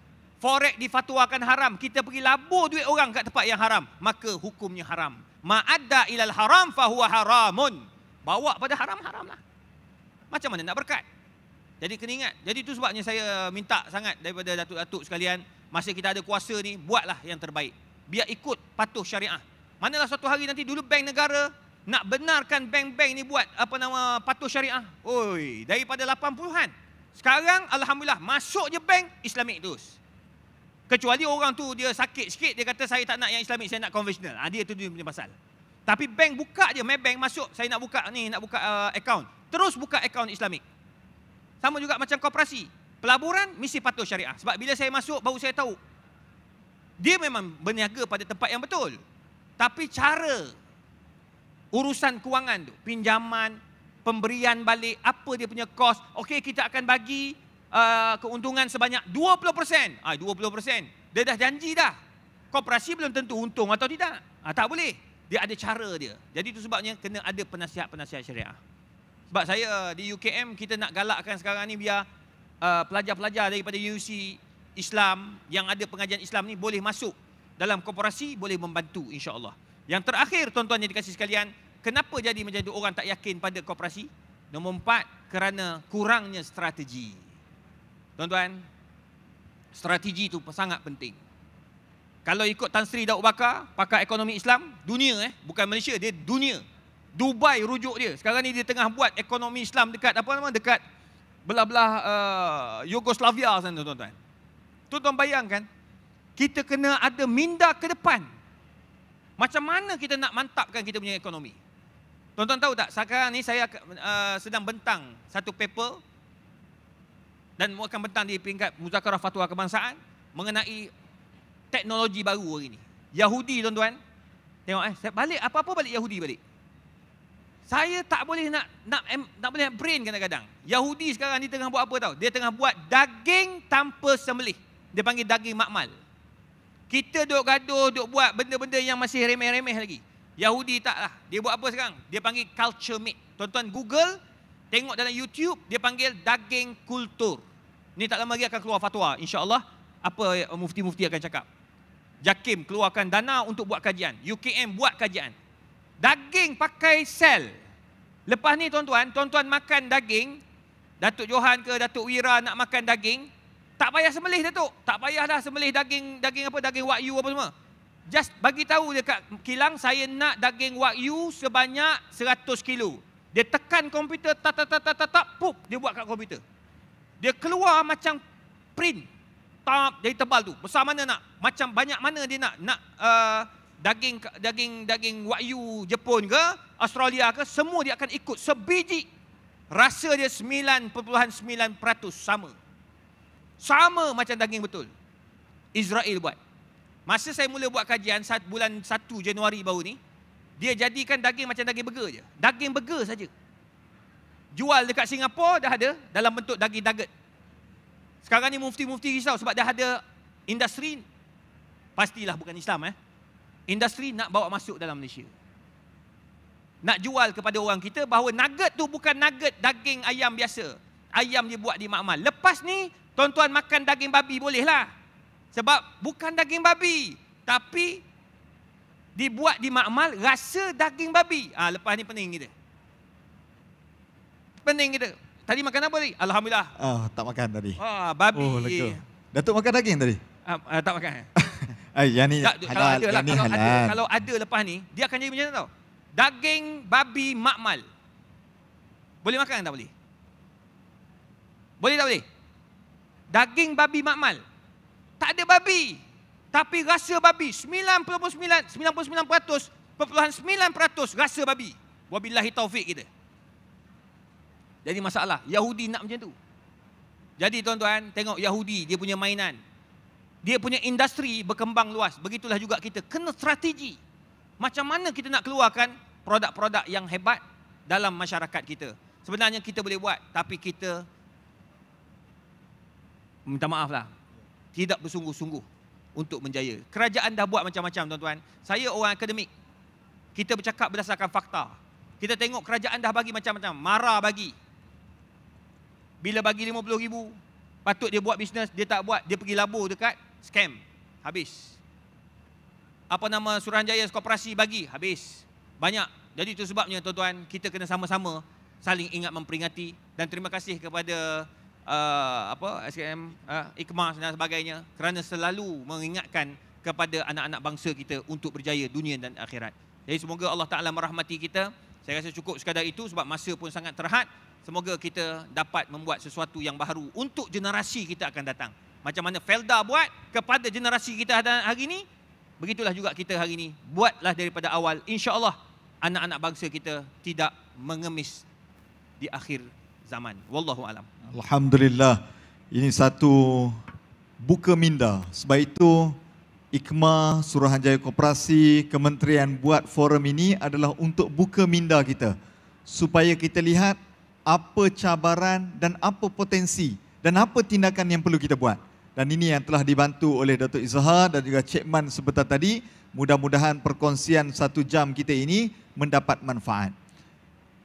Forex difatwakan haram. Kita pergi labur duit orang kat tempat yang haram. Maka hukumnya haram ma'adda ilal haram fahuwa haramun. Bawa pada haram haramlah. Macam mana nak berkat? Jadi kena ingat. Jadi itu sebabnya saya uh, minta sangat daripada datuk-datuk sekalian. Masa kita ada kuasa ni, buatlah yang terbaik. Biar ikut patuh syariah. Manalah satu hari nanti dulu bank negara nak benarkan bank-bank ni buat apa nama patuh syariah. Oi, daripada 80-an. Sekarang Alhamdulillah masuk je bank Islamik terus. Kecuali orang tu dia sakit sikit, dia kata saya tak nak yang Islamik, saya nak konvensional. Ha, ah, dia tu dia punya pasal. Tapi bank buka je, bank masuk, saya nak buka ni, nak buka uh, account. Terus buka account Islamik. Sama juga macam koperasi. Pelaburan mesti patuh syariah. Sebab bila saya masuk, baru saya tahu. Dia memang berniaga pada tempat yang betul. Tapi cara urusan kewangan tu, pinjaman, pemberian balik, apa dia punya kos, okey kita akan bagi, uh, keuntungan sebanyak 20%. Ha, 20%. Dia dah janji dah. Koperasi belum tentu untung atau tidak. Ha, tak boleh. Dia ada cara dia. Jadi itu sebabnya kena ada penasihat-penasihat syariah. Sebab saya ah, di UKM, kita nak galakkan sekarang ni biar uh, pelajar-pelajar daripada UC Islam yang ada pengajian Islam ni boleh masuk dalam koperasi, boleh membantu insyaAllah. Yang terakhir tuan-tuan yang dikasih sekalian, kenapa jadi menjadi orang tak yakin pada koperasi? Nombor empat, kerana kurangnya strategi. Tuan-tuan, strategi itu sangat penting. Kalau ikut Tan Sri Daud Bakar, pakar ekonomi Islam, dunia eh, bukan Malaysia, dia dunia. Dubai rujuk dia. Sekarang ni dia tengah buat ekonomi Islam dekat apa nama? Dekat belah-belah uh, Yugoslavia sana tuan-tuan. Tuan-tuan bayangkan, kita kena ada minda ke depan. Macam mana kita nak mantapkan kita punya ekonomi? Tuan-tuan tahu tak, sekarang ni saya uh, sedang bentang satu paper dan akan bentang di peringkat muzakarah fatwa kebangsaan mengenai teknologi baru hari ini. Yahudi tuan-tuan, tengok eh, balik apa-apa balik Yahudi balik. Saya tak boleh nak nak nak boleh nak brain kadang-kadang. Yahudi sekarang ni tengah buat apa tahu? Dia tengah buat daging tanpa sembelih. Dia panggil daging makmal. Kita duk gaduh, duk buat benda-benda yang masih remeh-remeh lagi. Yahudi taklah. Dia buat apa sekarang? Dia panggil culture meat. Tuan-tuan Google, tengok dalam YouTube, dia panggil daging kultur. Ini tak lama lagi akan keluar fatwa. InsyaAllah apa mufti-mufti akan cakap. Jakim keluarkan dana untuk buat kajian. UKM buat kajian. Daging pakai sel. Lepas ni tuan-tuan, tuan-tuan makan daging. Datuk Johan ke Datuk Wira nak makan daging. Tak payah semelih Datuk. Tak payahlah semelih daging daging apa, daging wakyu apa semua. Just bagi tahu dekat kilang saya nak daging wakyu sebanyak 100 kilo. Dia tekan komputer, tap, tap, tap, tap, tap, pup, dia buat kat komputer. Dia keluar macam print. Top dari tebal tu. Besar mana nak? Macam banyak mana dia nak nak uh, daging daging daging wagyu Jepun ke, Australia ke, semua dia akan ikut sebiji. Rasa dia 9.9% sama. Sama macam daging betul. Israel buat. Masa saya mula buat kajian saat bulan 1 Januari baru ni, dia jadikan daging macam daging burger je. Daging burger saja jual dekat Singapura dah ada dalam bentuk daging nugget. Sekarang ni mufti-mufti risau sebab dah ada industri pastilah bukan Islam eh. Industri nak bawa masuk dalam Malaysia. Nak jual kepada orang kita bahawa nugget tu bukan nugget daging ayam biasa. Ayam dia buat di makmal. Lepas ni tuan-tuan makan daging babi bolehlah. Sebab bukan daging babi tapi dibuat di makmal rasa daging babi. Ah ha, lepas ni pening kita pening kita. Tadi makan apa tadi? Alhamdulillah. Oh, tak makan tadi. Oh, babi. Oh, Datuk makan daging tadi? Uh, uh, tak makan. Ay, yang ni tak, halal. Lah, kalau ada, yang lah, halal. ada, kalau ada lepas ni, dia akan jadi macam mana tau? Daging babi makmal. Boleh makan tak boleh? Boleh tak boleh? Daging babi makmal. Tak ada babi. Tapi rasa babi. 99, 99%, 99% rasa babi. wabilahi taufik kita jadi masalah. Yahudi nak macam tu. Jadi tuan-tuan, tengok Yahudi, dia punya mainan. Dia punya industri berkembang luas. Begitulah juga kita kena strategi. Macam mana kita nak keluarkan produk-produk yang hebat dalam masyarakat kita. Sebenarnya kita boleh buat, tapi kita minta maaf lah. Tidak bersungguh-sungguh untuk menjaya. Kerajaan dah buat macam-macam tuan-tuan. Saya orang akademik. Kita bercakap berdasarkan fakta. Kita tengok kerajaan dah bagi macam-macam. Mara bagi. Bila bagi RM50,000, patut dia buat bisnes, dia tak buat. Dia pergi labur dekat, scam. Habis. Apa nama Suranjaya Koperasi bagi? Habis. Banyak. Jadi itu sebabnya tuan-tuan, kita kena sama-sama saling ingat memperingati. Dan terima kasih kepada uh, apa SKM uh, Ikmas dan sebagainya kerana selalu mengingatkan kepada anak-anak bangsa kita untuk berjaya dunia dan akhirat. Jadi semoga Allah Ta'ala merahmati kita. Saya rasa cukup sekadar itu sebab masa pun sangat terhad. Semoga kita dapat membuat sesuatu yang baru untuk generasi kita akan datang. Macam mana Felda buat kepada generasi kita hari ini, begitulah juga kita hari ini. Buatlah daripada awal. Insya Allah anak-anak bangsa kita tidak mengemis di akhir zaman. Wallahu alam. Alhamdulillah. Ini satu buka minda. Sebab itu Ikma Suruhanjaya Koperasi Kementerian buat forum ini adalah untuk buka minda kita supaya kita lihat apa cabaran dan apa potensi dan apa tindakan yang perlu kita buat. Dan ini yang telah dibantu oleh Dato' Izzahar dan juga Cik Man sebentar tadi. Mudah-mudahan perkongsian satu jam kita ini mendapat manfaat.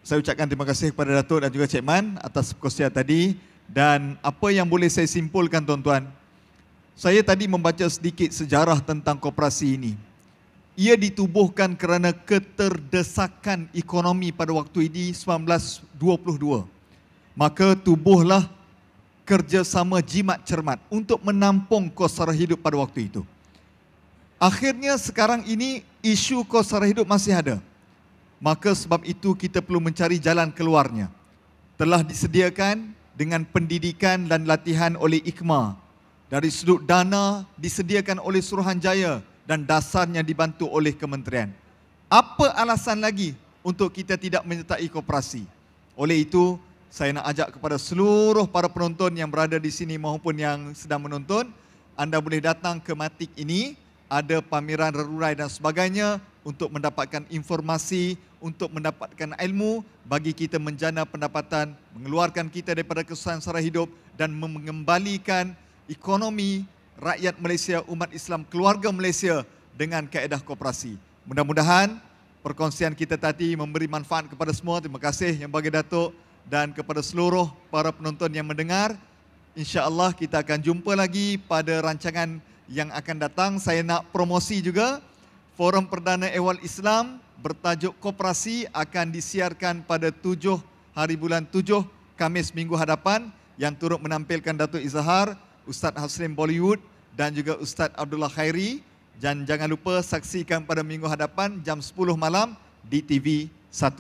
Saya ucapkan terima kasih kepada Dato' dan juga Cik Man atas perkongsian tadi. Dan apa yang boleh saya simpulkan tuan-tuan. Saya tadi membaca sedikit sejarah tentang koperasi ini. Ia ditubuhkan kerana keterdesakan ekonomi pada waktu ini 1922. Maka tubuhlah kerjasama jimat cermat untuk menampung kos sara hidup pada waktu itu. Akhirnya sekarang ini isu kos sara hidup masih ada. Maka sebab itu kita perlu mencari jalan keluarnya. Telah disediakan dengan pendidikan dan latihan oleh IKMA. Dari sudut dana disediakan oleh Suruhanjaya dan dasarnya dibantu oleh kementerian. Apa alasan lagi untuk kita tidak menyertai koperasi? Oleh itu, saya nak ajak kepada seluruh para penonton yang berada di sini maupun yang sedang menonton, anda boleh datang ke Matik ini, ada pameran rerurai dan sebagainya untuk mendapatkan informasi, untuk mendapatkan ilmu bagi kita menjana pendapatan, mengeluarkan kita daripada kesusahan sara hidup dan mengembalikan ekonomi rakyat Malaysia, umat Islam, keluarga Malaysia dengan kaedah kooperasi. Mudah-mudahan perkongsian kita tadi memberi manfaat kepada semua. Terima kasih yang bagi Datuk dan kepada seluruh para penonton yang mendengar. InsyaAllah kita akan jumpa lagi pada rancangan yang akan datang. Saya nak promosi juga. Forum Perdana Ewal Islam bertajuk Kooperasi akan disiarkan pada 7 hari bulan 7 Kamis minggu hadapan yang turut menampilkan Datuk Izahar Ustaz Haslim Bollywood dan juga Ustaz Abdullah Khairi. Dan jangan lupa saksikan pada minggu hadapan jam 10 malam di TV 1.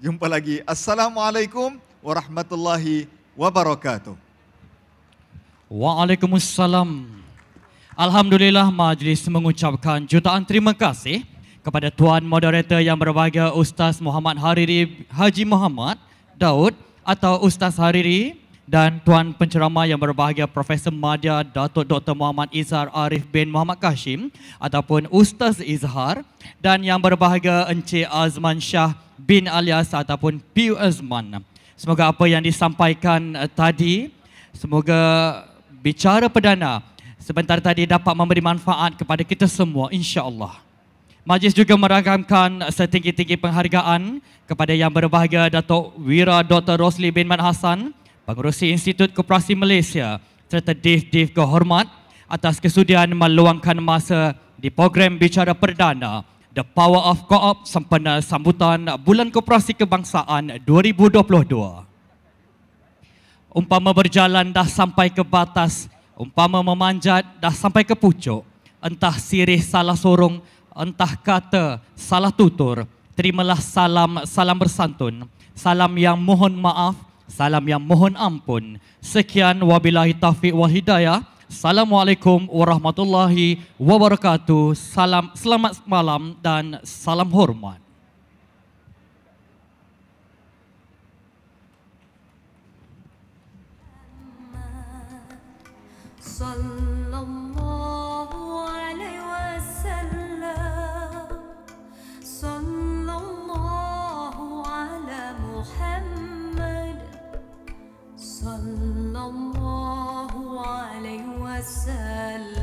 Jumpa lagi. Assalamualaikum warahmatullahi wabarakatuh. Waalaikumsalam. Alhamdulillah majlis mengucapkan jutaan terima kasih kepada Tuan Moderator yang berbahagia Ustaz Muhammad Hariri Haji Muhammad Daud atau Ustaz Hariri dan tuan penceramah yang berbahagia Profesor Madya Datuk Dr Muhammad Izhar Arif bin Muhammad Kashim ataupun Ustaz Izhar dan yang berbahagia Encik Azman Shah bin Alias ataupun Piu Azman. Semoga apa yang disampaikan eh, tadi semoga bicara perdana sebentar tadi dapat memberi manfaat kepada kita semua insya-Allah. Majlis juga meragamkan eh, setinggi-tinggi penghargaan kepada yang berbahagia Datuk Wira Dr. Rosli bin Man Hassan Pengurusi Institut Koperasi Malaysia serta Dave div kehormat atas kesudian meluangkan masa di program bicara perdana The Power of Co-op sempena sambutan Bulan Koperasi Kebangsaan 2022. Umpama berjalan dah sampai ke batas, umpama memanjat dah sampai ke pucuk, entah sirih salah sorong, entah kata salah tutur, terimalah salam-salam bersantun, salam yang mohon maaf salam yang mohon ampun. Sekian wabillahi taufiq wal hidayah. Assalamualaikum warahmatullahi wabarakatuh. Salam selamat malam dan salam hormat. Salam. صلى الله عليه وسلم